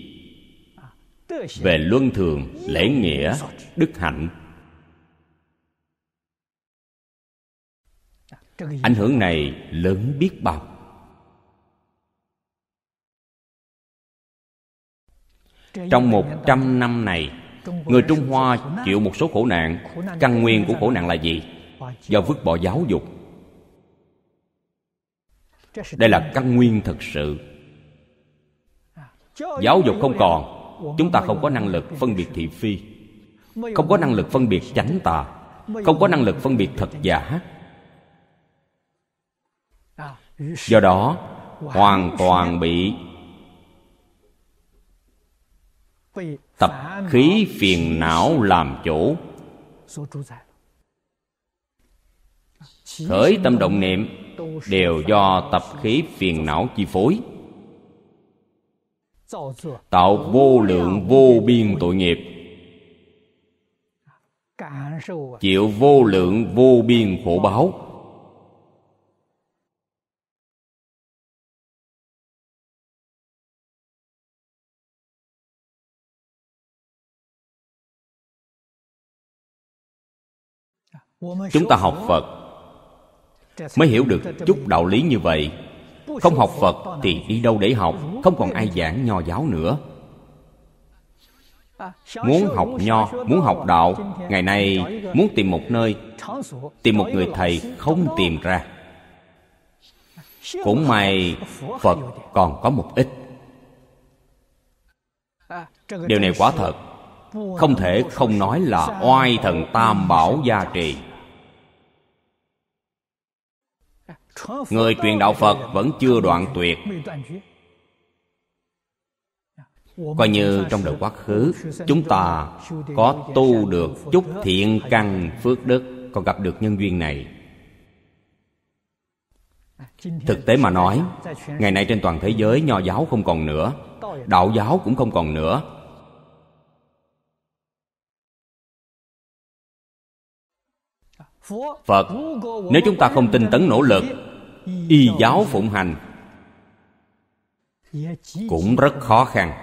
về luân thường lễ nghĩa đức hạnh ảnh hưởng này lớn biết bao trong một trăm năm này người trung hoa chịu một số khổ nạn căn nguyên của khổ nạn là gì do vứt bỏ giáo dục đây là căn nguyên thực sự giáo dục không còn chúng ta không có năng lực phân biệt thị phi không có năng lực phân biệt chánh tà không có năng lực phân biệt thật giả do đó hoàn toàn bị tập khí phiền não làm chủ khởi tâm động niệm đều do tập khí phiền não chi phối tạo vô lượng vô biên tội nghiệp chịu vô lượng vô biên khổ báo chúng ta học phật mới hiểu được chút đạo lý như vậy không học phật thì đi đâu để học không còn ai giảng nho giáo nữa muốn học nho muốn học đạo ngày nay muốn tìm một nơi tìm một người thầy không tìm ra cũng may phật còn có một ít điều này quả thật không thể không nói là oai thần tam bảo gia trì người truyền đạo phật vẫn chưa đoạn tuyệt coi như trong đời quá khứ chúng ta có tu được chút thiện căn phước đức còn gặp được nhân duyên này thực tế mà nói ngày nay trên toàn thế giới nho giáo không còn nữa đạo giáo cũng không còn nữa phật nếu chúng ta không tinh tấn nỗ lực y giáo phụng hành cũng rất khó khăn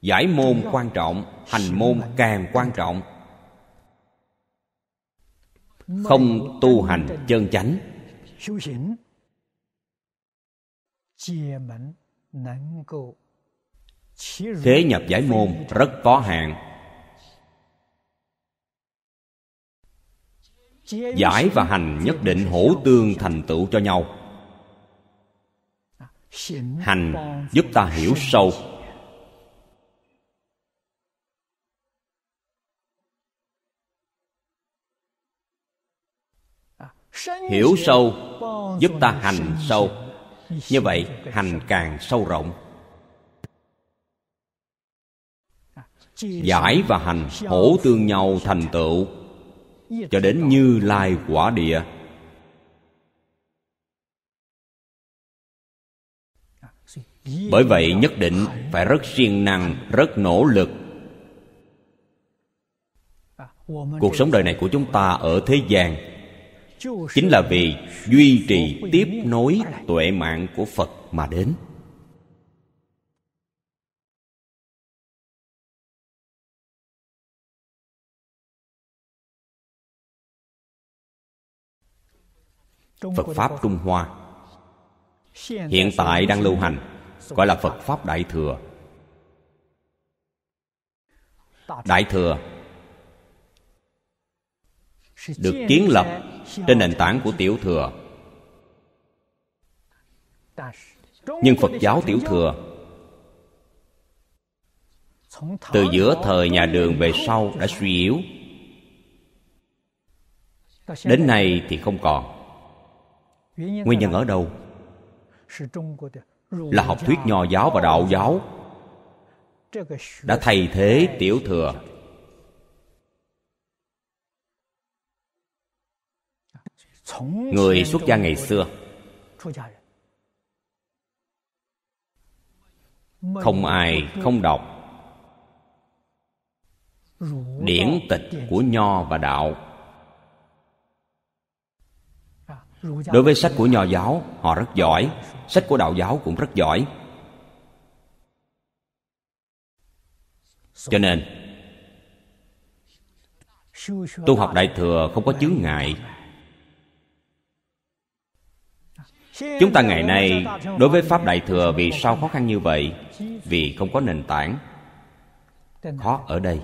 giải môn quan trọng hành môn càng quan trọng không tu hành chân chánh thế nhập giải môn rất có hạn giải và hành nhất định hỗ tương thành tựu cho nhau hành giúp ta hiểu sâu hiểu sâu giúp ta hành sâu như vậy hành càng sâu rộng giải và hành hỗ tương nhau thành tựu cho đến như lai quả địa bởi vậy nhất định phải rất siêng năng rất nỗ lực cuộc sống đời này của chúng ta ở thế gian chính là vì duy trì tiếp nối tuệ mạng của phật mà đến phật pháp trung hoa hiện tại đang lưu hành gọi là phật pháp đại thừa đại thừa được kiến lập trên nền tảng của tiểu thừa nhưng phật giáo tiểu thừa từ giữa thời nhà đường về sau đã suy yếu đến nay thì không còn Nguyên nhân ở đâu? Là học thuyết nho giáo và đạo giáo Đã thay thế tiểu thừa Người xuất gia ngày xưa Không ai không đọc Điển tịch của Nho và Đạo đối với sách của nho giáo họ rất giỏi sách của đạo giáo cũng rất giỏi cho nên tu học đại thừa không có chướng ngại chúng ta ngày nay đối với pháp đại thừa vì sao khó khăn như vậy vì không có nền tảng khó ở đây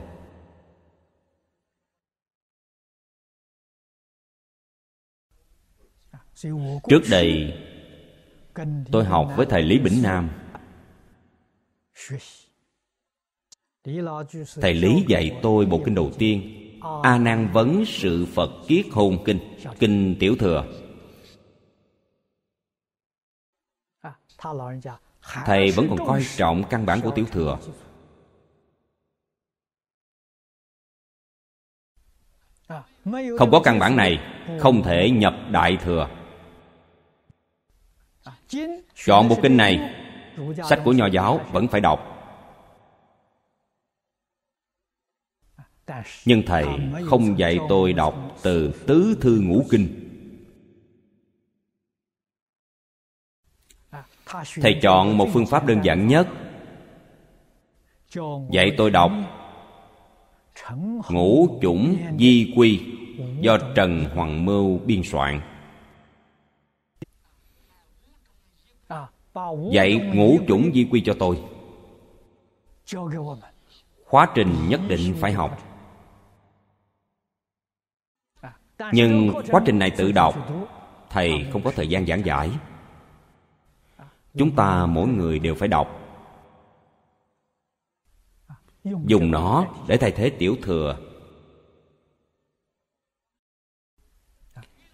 trước đây tôi học với thầy lý bỉnh nam thầy lý dạy tôi bộ kinh đầu tiên a nan vấn sự phật kiết hồn kinh kinh tiểu thừa thầy vẫn còn coi trọng căn bản của tiểu thừa không có căn bản này không thể nhập đại thừa chọn bộ kinh này sách của nho giáo vẫn phải đọc nhưng thầy không dạy tôi đọc từ tứ thư ngũ kinh thầy chọn một phương pháp đơn giản nhất dạy tôi đọc ngũ chủng di quy do trần hoàng mưu biên soạn dạy ngũ chủng di quy cho tôi khóa trình nhất định phải học nhưng quá trình này tự đọc thầy không có thời gian giảng giải chúng ta mỗi người đều phải đọc dùng nó để thay thế tiểu thừa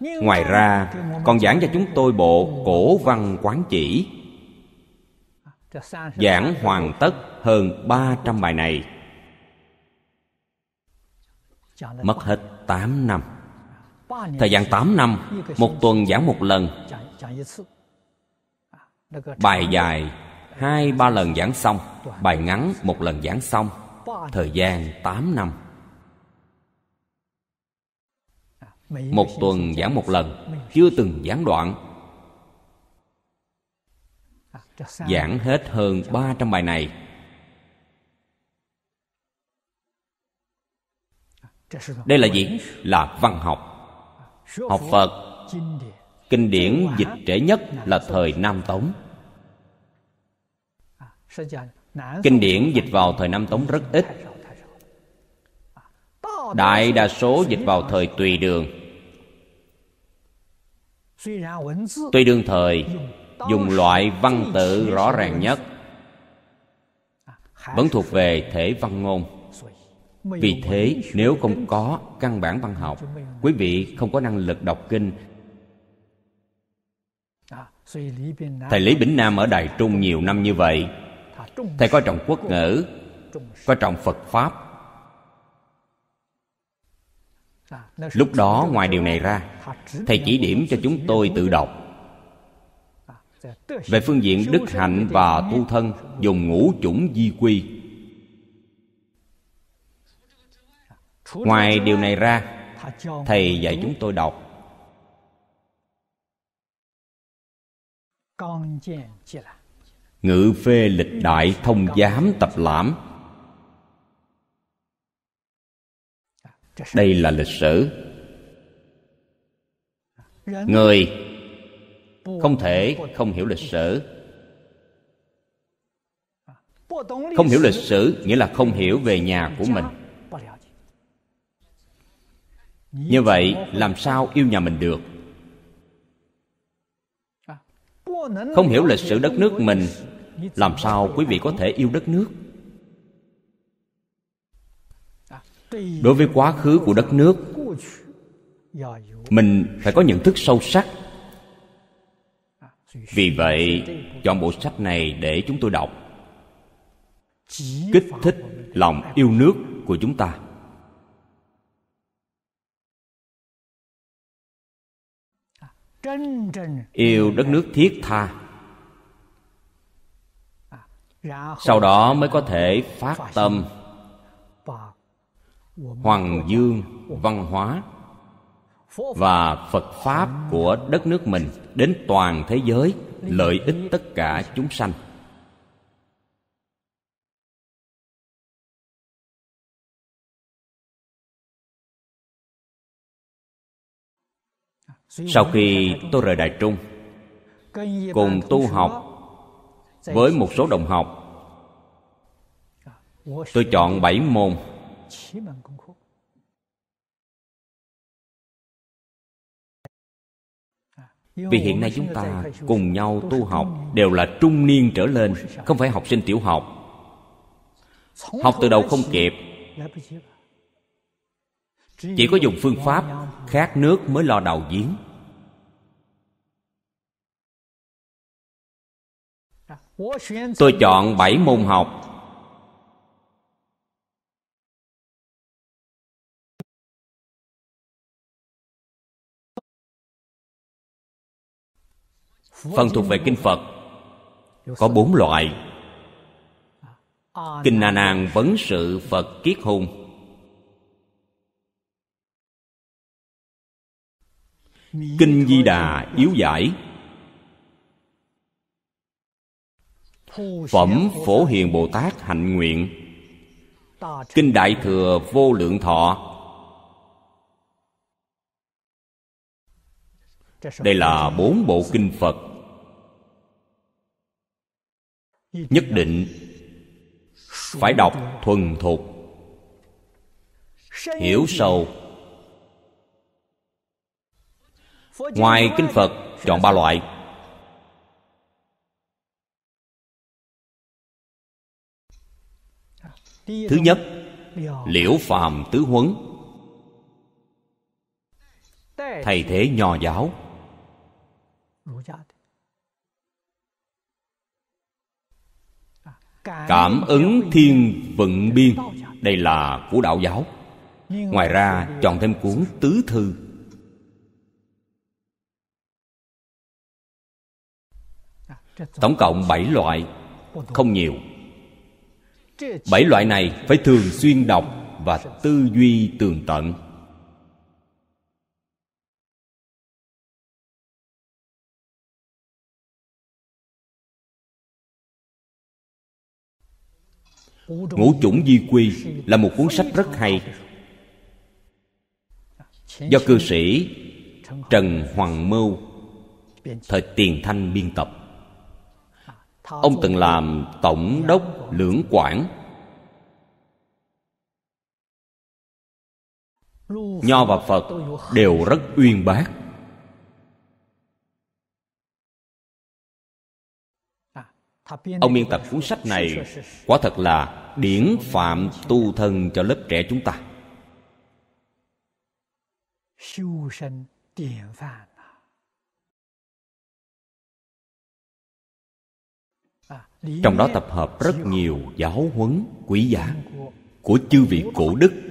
ngoài ra còn giảng cho chúng tôi bộ cổ văn quán chỉ giảng hoàn tất hơn 300 bài này mất hết 8 năm thời gian 8 năm một tuần giảng một lần bài dài hai ba lần giảng xong bài ngắn một lần giảng xong thời gian 8 năm một tuần giảng một lần chưa từng gián đoạn giảng hết hơn 300 bài này. Đây là gì? Là văn học. Học Phật Kinh điển dịch trễ nhất là thời Nam Tống à, Kinh điển dịch vào thời Nam Tống rất ít à, Đại đa số dịch vào thời Tùy Đường Tùy Đường thời dùng loại văn tự rõ ràng nhất à, vẫn thuộc về thể văn ngôn vì thế nếu không có căn bản văn học quý vị không có năng lực đọc kinh à, thầy lý bỉnh nam ở đài trung nhiều năm như vậy thầy coi trọng quốc ngữ coi trọng phật pháp à, lúc đó ngoài điều này ra thầy chỉ điểm cho chúng tôi tự đọc về phương diện đức hạnh và tu thân dùng ngũ chủng di quy ngoài điều này ra thầy dạy chúng tôi đọc ngự phê lịch đại thông giám tập lãm đây là lịch sử người không thể không hiểu lịch sử không hiểu lịch sử nghĩa là không hiểu về nhà của mình như vậy làm sao yêu nhà mình được không hiểu lịch sử đất nước mình làm sao quý vị có thể yêu đất nước đối với quá khứ của đất nước mình phải có nhận thức sâu sắc vì vậy chọn bộ sách này để chúng tôi đọc kích thích lòng yêu nước của chúng ta yêu đất nước thiết tha sau đó mới có thể phát tâm hoàng dương văn hóa và phật pháp của đất nước mình đến toàn thế giới lợi ích tất cả chúng sanh sau khi tôi rời đại trung cùng tu học với một số đồng học tôi chọn bảy môn Vì hiện nay chúng ta cùng nhau tu học Đều là trung niên trở lên Không phải học sinh tiểu học Học từ đầu không kịp Chỉ có dùng phương pháp Khát nước mới lo đầu giếng dạ, Tôi chọn bảy môn học phần thuộc về kinh phật có bốn loại kinh Na-nàng vấn sự phật kiết hùng kinh di đà yếu giải phẩm phổ hiền bồ tát hạnh nguyện kinh đại thừa vô lượng thọ đây là bốn bộ kinh phật nhất định phải đọc thuần thục hiểu sâu ngoài kinh phật chọn ba loại thứ nhất liễu phàm tứ huấn thay thế nho giáo À, cảm ứng thiên vận biên đây là của đạo giáo ngoài ra chọn thêm cuốn tứ thư à, tổng cộng bảy loại không nhiều bảy loại này phải thường xuyên đọc và tư duy tường tận ngũ chủng di quy là một cuốn sách rất hay do cư sĩ trần hoàng mưu thời tiền thanh biên tập ông từng làm tổng đốc lưỡng quảng nho và phật đều rất uyên bác ông biên tập cuốn sách này quả thật là điển phạm tu thân cho lớp trẻ chúng ta trong đó tập hợp rất nhiều giáo huấn quý giá của chư vị cổ đức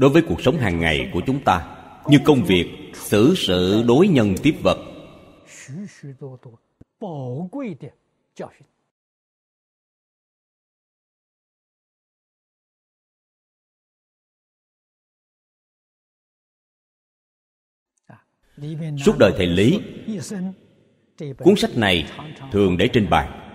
đối với cuộc sống hàng ngày của chúng ta như công việc xử sự đối nhân tiếp vật suốt đời thầy lý cuốn sách này thường để trên bàn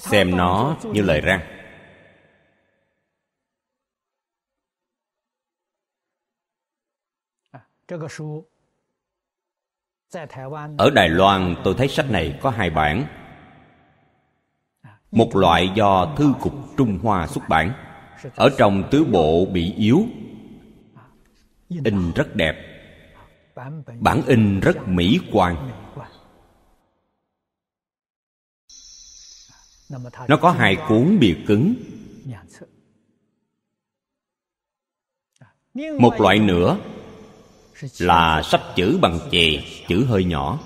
xem nó như lời răng ở đài loan tôi thấy sách này có hai bản một loại do thư cục trung hoa xuất bản ở trong tứ bộ bị yếu in rất đẹp bản in rất mỹ quan nó có hai cuốn bìa cứng một loại nữa là sách chữ bằng chì chữ hơi nhỏ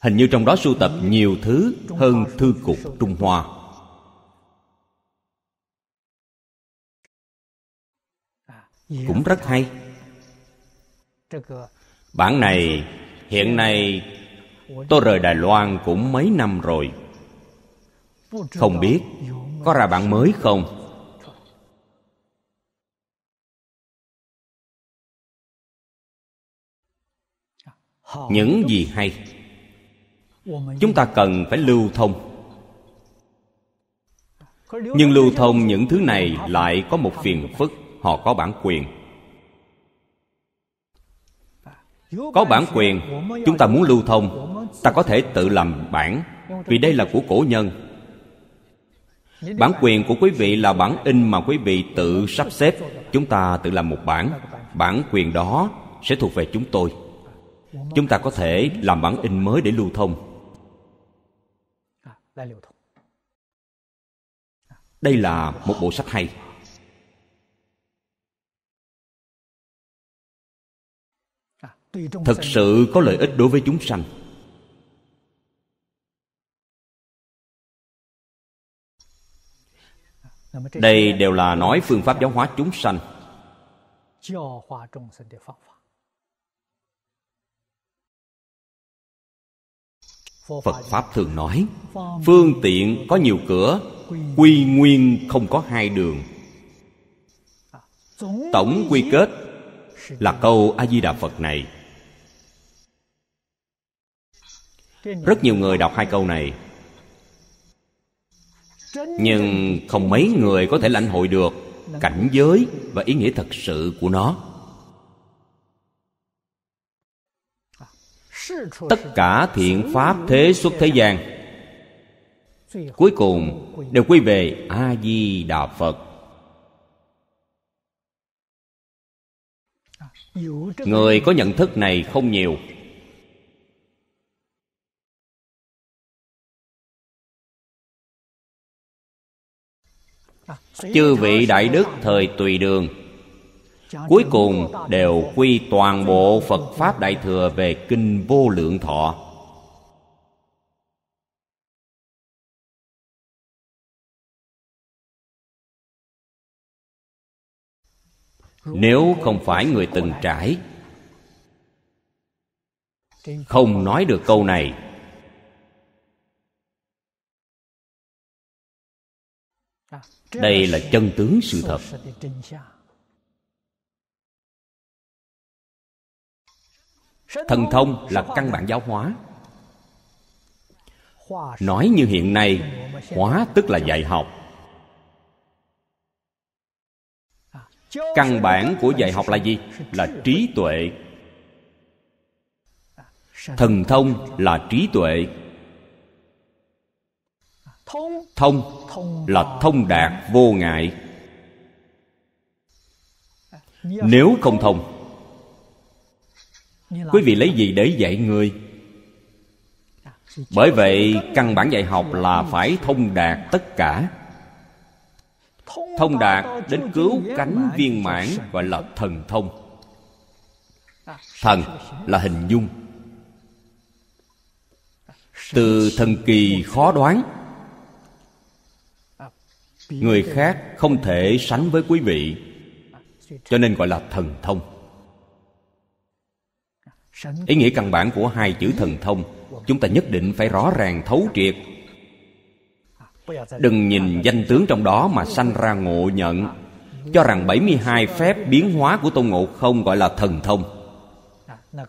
hình như trong đó sưu tập nhiều thứ hơn thư cục trung hoa cũng rất hay dạ. Bản này hiện nay tôi rời Đài Loan cũng mấy năm rồi Không biết có ra bản mới không? Những gì hay Chúng ta cần phải lưu thông Nhưng lưu thông những thứ này lại có một phiền phức Họ có bản quyền có bản quyền chúng ta muốn lưu thông ta có thể tự làm bản vì đây là của cổ nhân bản quyền của quý vị là bản in mà quý vị tự sắp xếp chúng ta tự làm một bản bản quyền đó sẽ thuộc về chúng tôi chúng ta có thể làm bản in mới để lưu thông đây là một bộ sách hay thật sự có lợi ích đối với chúng sanh đây đều là nói phương pháp giáo hóa chúng sanh phật pháp thường nói phương tiện có nhiều cửa quy nguyên không có hai đường à, tổng quy kết là câu a di đà phật này rất nhiều người đọc hai câu này nhưng không mấy người có thể lãnh hội được cảnh giới và ý nghĩa thật sự của nó tất cả thiện pháp thế xuất thế gian cuối cùng đều quy về a di đà phật người có nhận thức này không nhiều chư vị đại đức thời tùy đường cuối cùng đều quy toàn bộ phật pháp đại thừa về kinh vô lượng thọ nếu không phải người từng trải không nói được câu này đây là chân tướng sự thật thần thông là căn bản giáo hóa nói như hiện nay hóa tức là dạy học căn bản của dạy học là gì là trí tuệ thần thông là trí tuệ thông là thông đạt vô ngại nếu không thông quý vị lấy gì để dạy người bởi vậy căn bản dạy học là phải thông đạt tất cả thông đạt đến cứu cánh viên mãn gọi là thần thông thần là hình dung từ thần kỳ khó đoán người khác không thể sánh với quý vị cho nên gọi là thần thông ý nghĩa căn bản của hai chữ thần thông chúng ta nhất định phải rõ ràng thấu triệt đừng nhìn danh tướng trong đó mà sanh ra ngộ nhận cho rằng 72 phép biến hóa của tôn ngộ không gọi là thần thông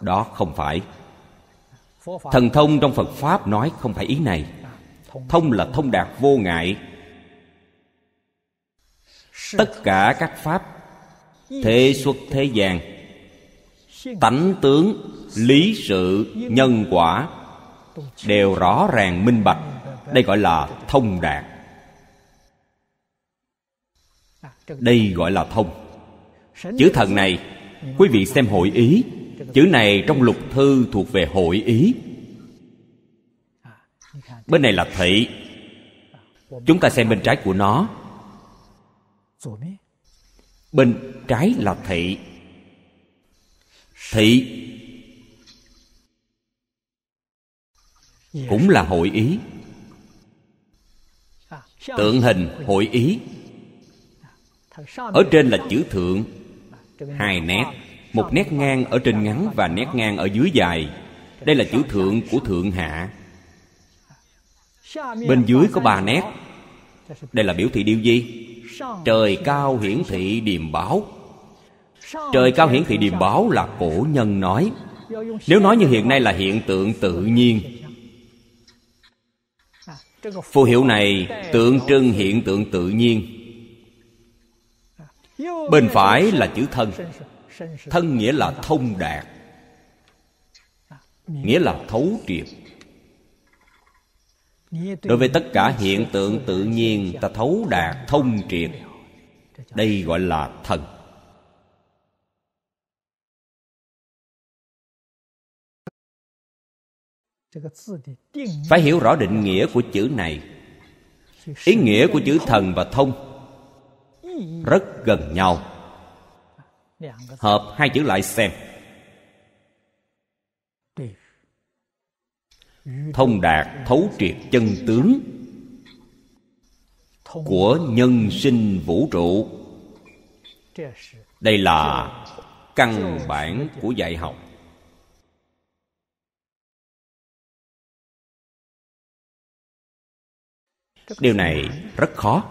đó không phải thần thông trong phật pháp nói không phải ý này thông là thông đạt vô ngại tất cả các pháp thế xuất thế gian tánh tướng lý sự nhân quả đều rõ ràng minh bạch đây gọi là thông đạt đây gọi là thông chữ thần này quý vị xem hội ý chữ này trong lục thư thuộc về hội ý bên này là thị chúng ta xem bên trái của nó bên trái là thị thị cũng là hội ý tượng hình hội ý ở trên là chữ thượng hai nét một nét ngang ở trên ngắn và nét ngang ở dưới dài đây là chữ thượng của thượng hạ bên dưới có ba nét đây là biểu thị điều gì trời cao hiển thị điềm báo trời cao hiển thị điềm báo là cổ nhân nói nếu nói như hiện nay là hiện tượng tự nhiên phù hiệu này tượng trưng hiện tượng tự nhiên bên phải là chữ thân thân nghĩa là thông đạt nghĩa là thấu triệt đối với tất cả hiện tượng tự nhiên ta thấu đạt thông triệt đây gọi là thần phải hiểu rõ định nghĩa của chữ này ý nghĩa của chữ thần và thông rất gần nhau hợp hai chữ lại xem thông đạt thấu triệt chân tướng của nhân sinh vũ trụ đây là căn bản của dạy học điều này rất khó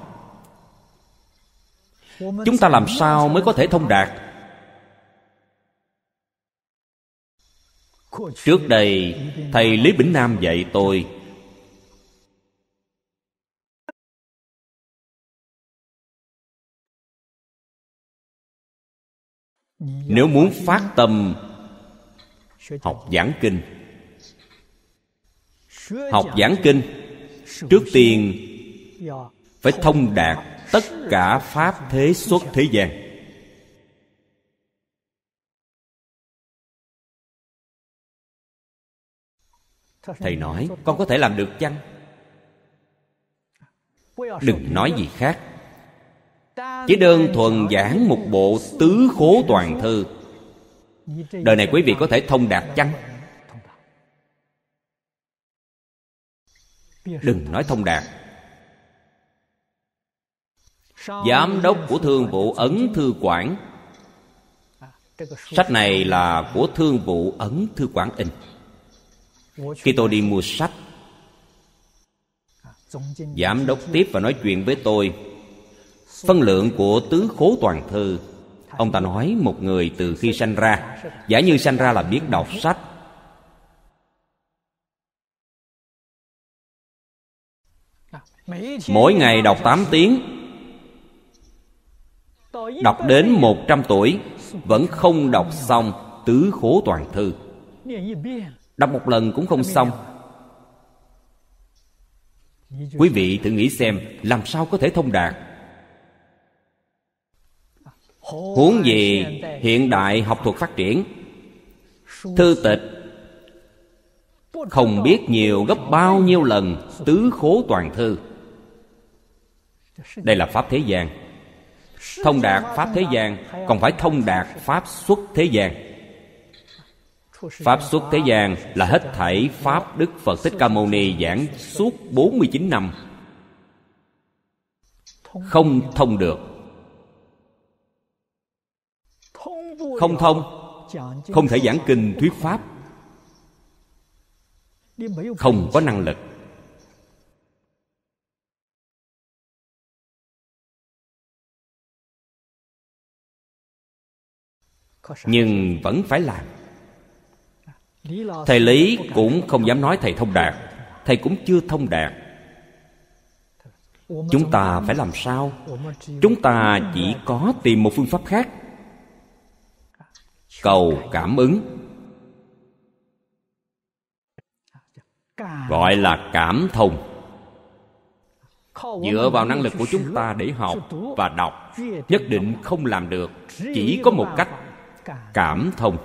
chúng ta làm sao mới có thể thông đạt trước đây thầy lý bỉnh nam dạy tôi nếu muốn phát tâm học giảng kinh học giảng kinh trước tiên phải thông đạt tất cả pháp thế xuất thế gian thầy nói con có thể làm được chăng đừng nói gì khác chỉ đơn thuần giảng một bộ tứ khố toàn thư đời này quý vị có thể thông đạt chăng đừng nói thông đạt giám đốc của thương vụ ấn thư quản sách này là của thương vụ ấn thư quản in khi tôi đi mua sách giám đốc tiếp và nói chuyện với tôi phân lượng của tứ khố toàn thư ông ta nói một người từ khi sanh ra giả như sanh ra là biết đọc sách mỗi ngày đọc 8 tiếng đọc đến 100 tuổi vẫn không đọc xong tứ khố toàn thư Đọc một lần cũng không xong Quý vị thử nghĩ xem Làm sao có thể thông đạt Huống gì hiện đại học thuật phát triển Thư tịch Không biết nhiều gấp bao nhiêu lần Tứ khố toàn thư Đây là Pháp thế gian Thông đạt Pháp thế gian Còn phải thông đạt Pháp xuất thế gian Pháp xuất thế gian là hết thảy Pháp Đức Phật Thích Ca Mâu Ni giảng suốt 49 năm Không thông được Không thông Không thể giảng kinh thuyết Pháp Không có năng lực nhưng vẫn phải làm thầy lý cũng không dám nói thầy thông đạt thầy cũng chưa thông đạt chúng ta phải làm sao chúng ta chỉ có tìm một phương pháp khác cầu cảm ứng gọi là cảm thông dựa vào năng lực của chúng ta để học và đọc nhất định không làm được chỉ có một cách cảm thông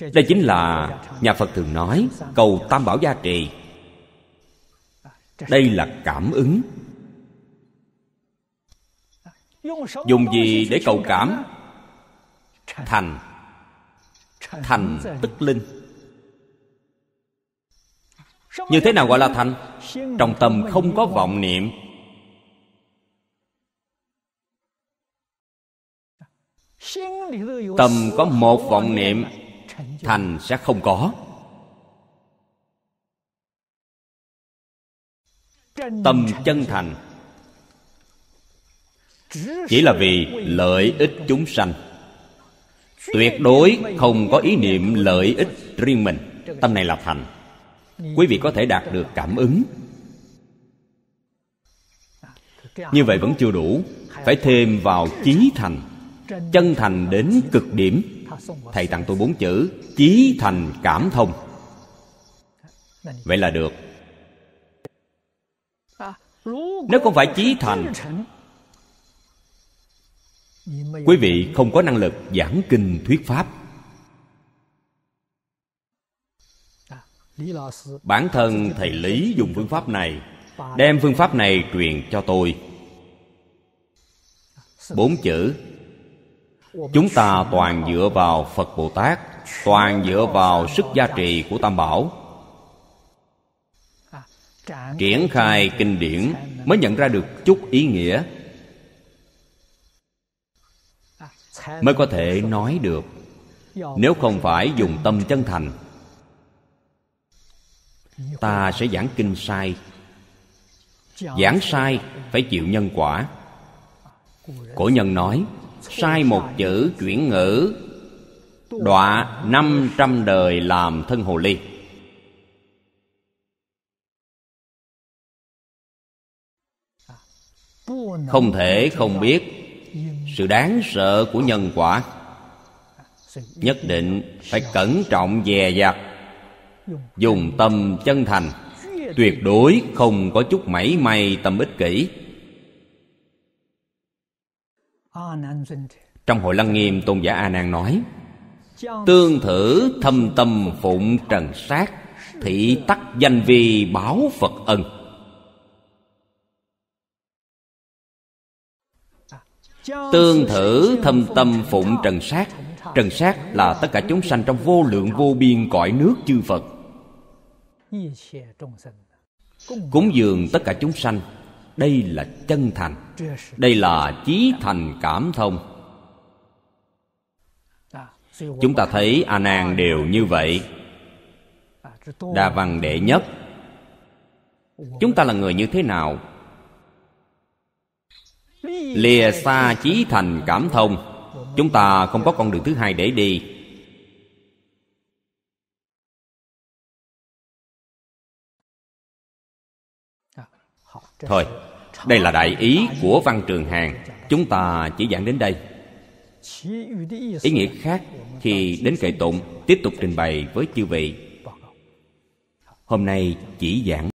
đây chính là nhà phật thường nói cầu tam bảo gia trì đây là cảm ứng dùng gì để cầu cảm thành thành tức linh như thế nào gọi là thành trong tâm không có vọng niệm tâm có một vọng niệm thành sẽ không có tâm chân thành chỉ là vì lợi ích chúng sanh tuyệt đối không có ý niệm lợi ích riêng mình tâm này là thành quý vị có thể đạt được cảm ứng à, như vậy vẫn chưa đủ phải thêm vào chí thành chân thành đến cực điểm thầy tặng tôi bốn chữ chí thành cảm thông vậy là được nếu không phải chí thành quý vị không có năng lực giảng kinh thuyết pháp bản thân thầy lý dùng phương pháp này đem phương pháp này truyền cho tôi bốn chữ chúng ta toàn dựa vào phật bồ tát toàn dựa vào sức gia trì của tam bảo triển khai kinh điển mới nhận ra được chút ý nghĩa mới có thể nói được nếu không phải dùng tâm chân thành ta sẽ giảng kinh sai giảng sai phải chịu nhân quả cổ nhân nói sai một chữ chuyển ngữ đọa năm trăm đời làm thân hồ ly không thể không biết sự đáng sợ của nhân quả nhất định phải cẩn trọng dè dặt dùng tâm chân thành tuyệt đối không có chút mảy may tâm ích kỷ trong hội lăng nghiêm tôn giả a nan nói tương thử thâm tâm phụng trần sát thị tắc danh vi báo phật ân tương thử thâm tâm phụng trần sát trần sát là tất cả chúng sanh trong vô lượng vô biên cõi nước chư phật cúng dường tất cả chúng sanh đây là chân thành đây là chí thành cảm thông chúng ta thấy a nan đều như vậy đa văn đệ nhất chúng ta là người như thế nào lìa xa chí thành cảm thông chúng ta không có con đường thứ hai để đi thôi đây là đại ý của văn trường hàng chúng ta chỉ giảng đến đây ý nghĩa khác khi đến kệ tụng tiếp tục trình bày với chư vị hôm nay chỉ giảng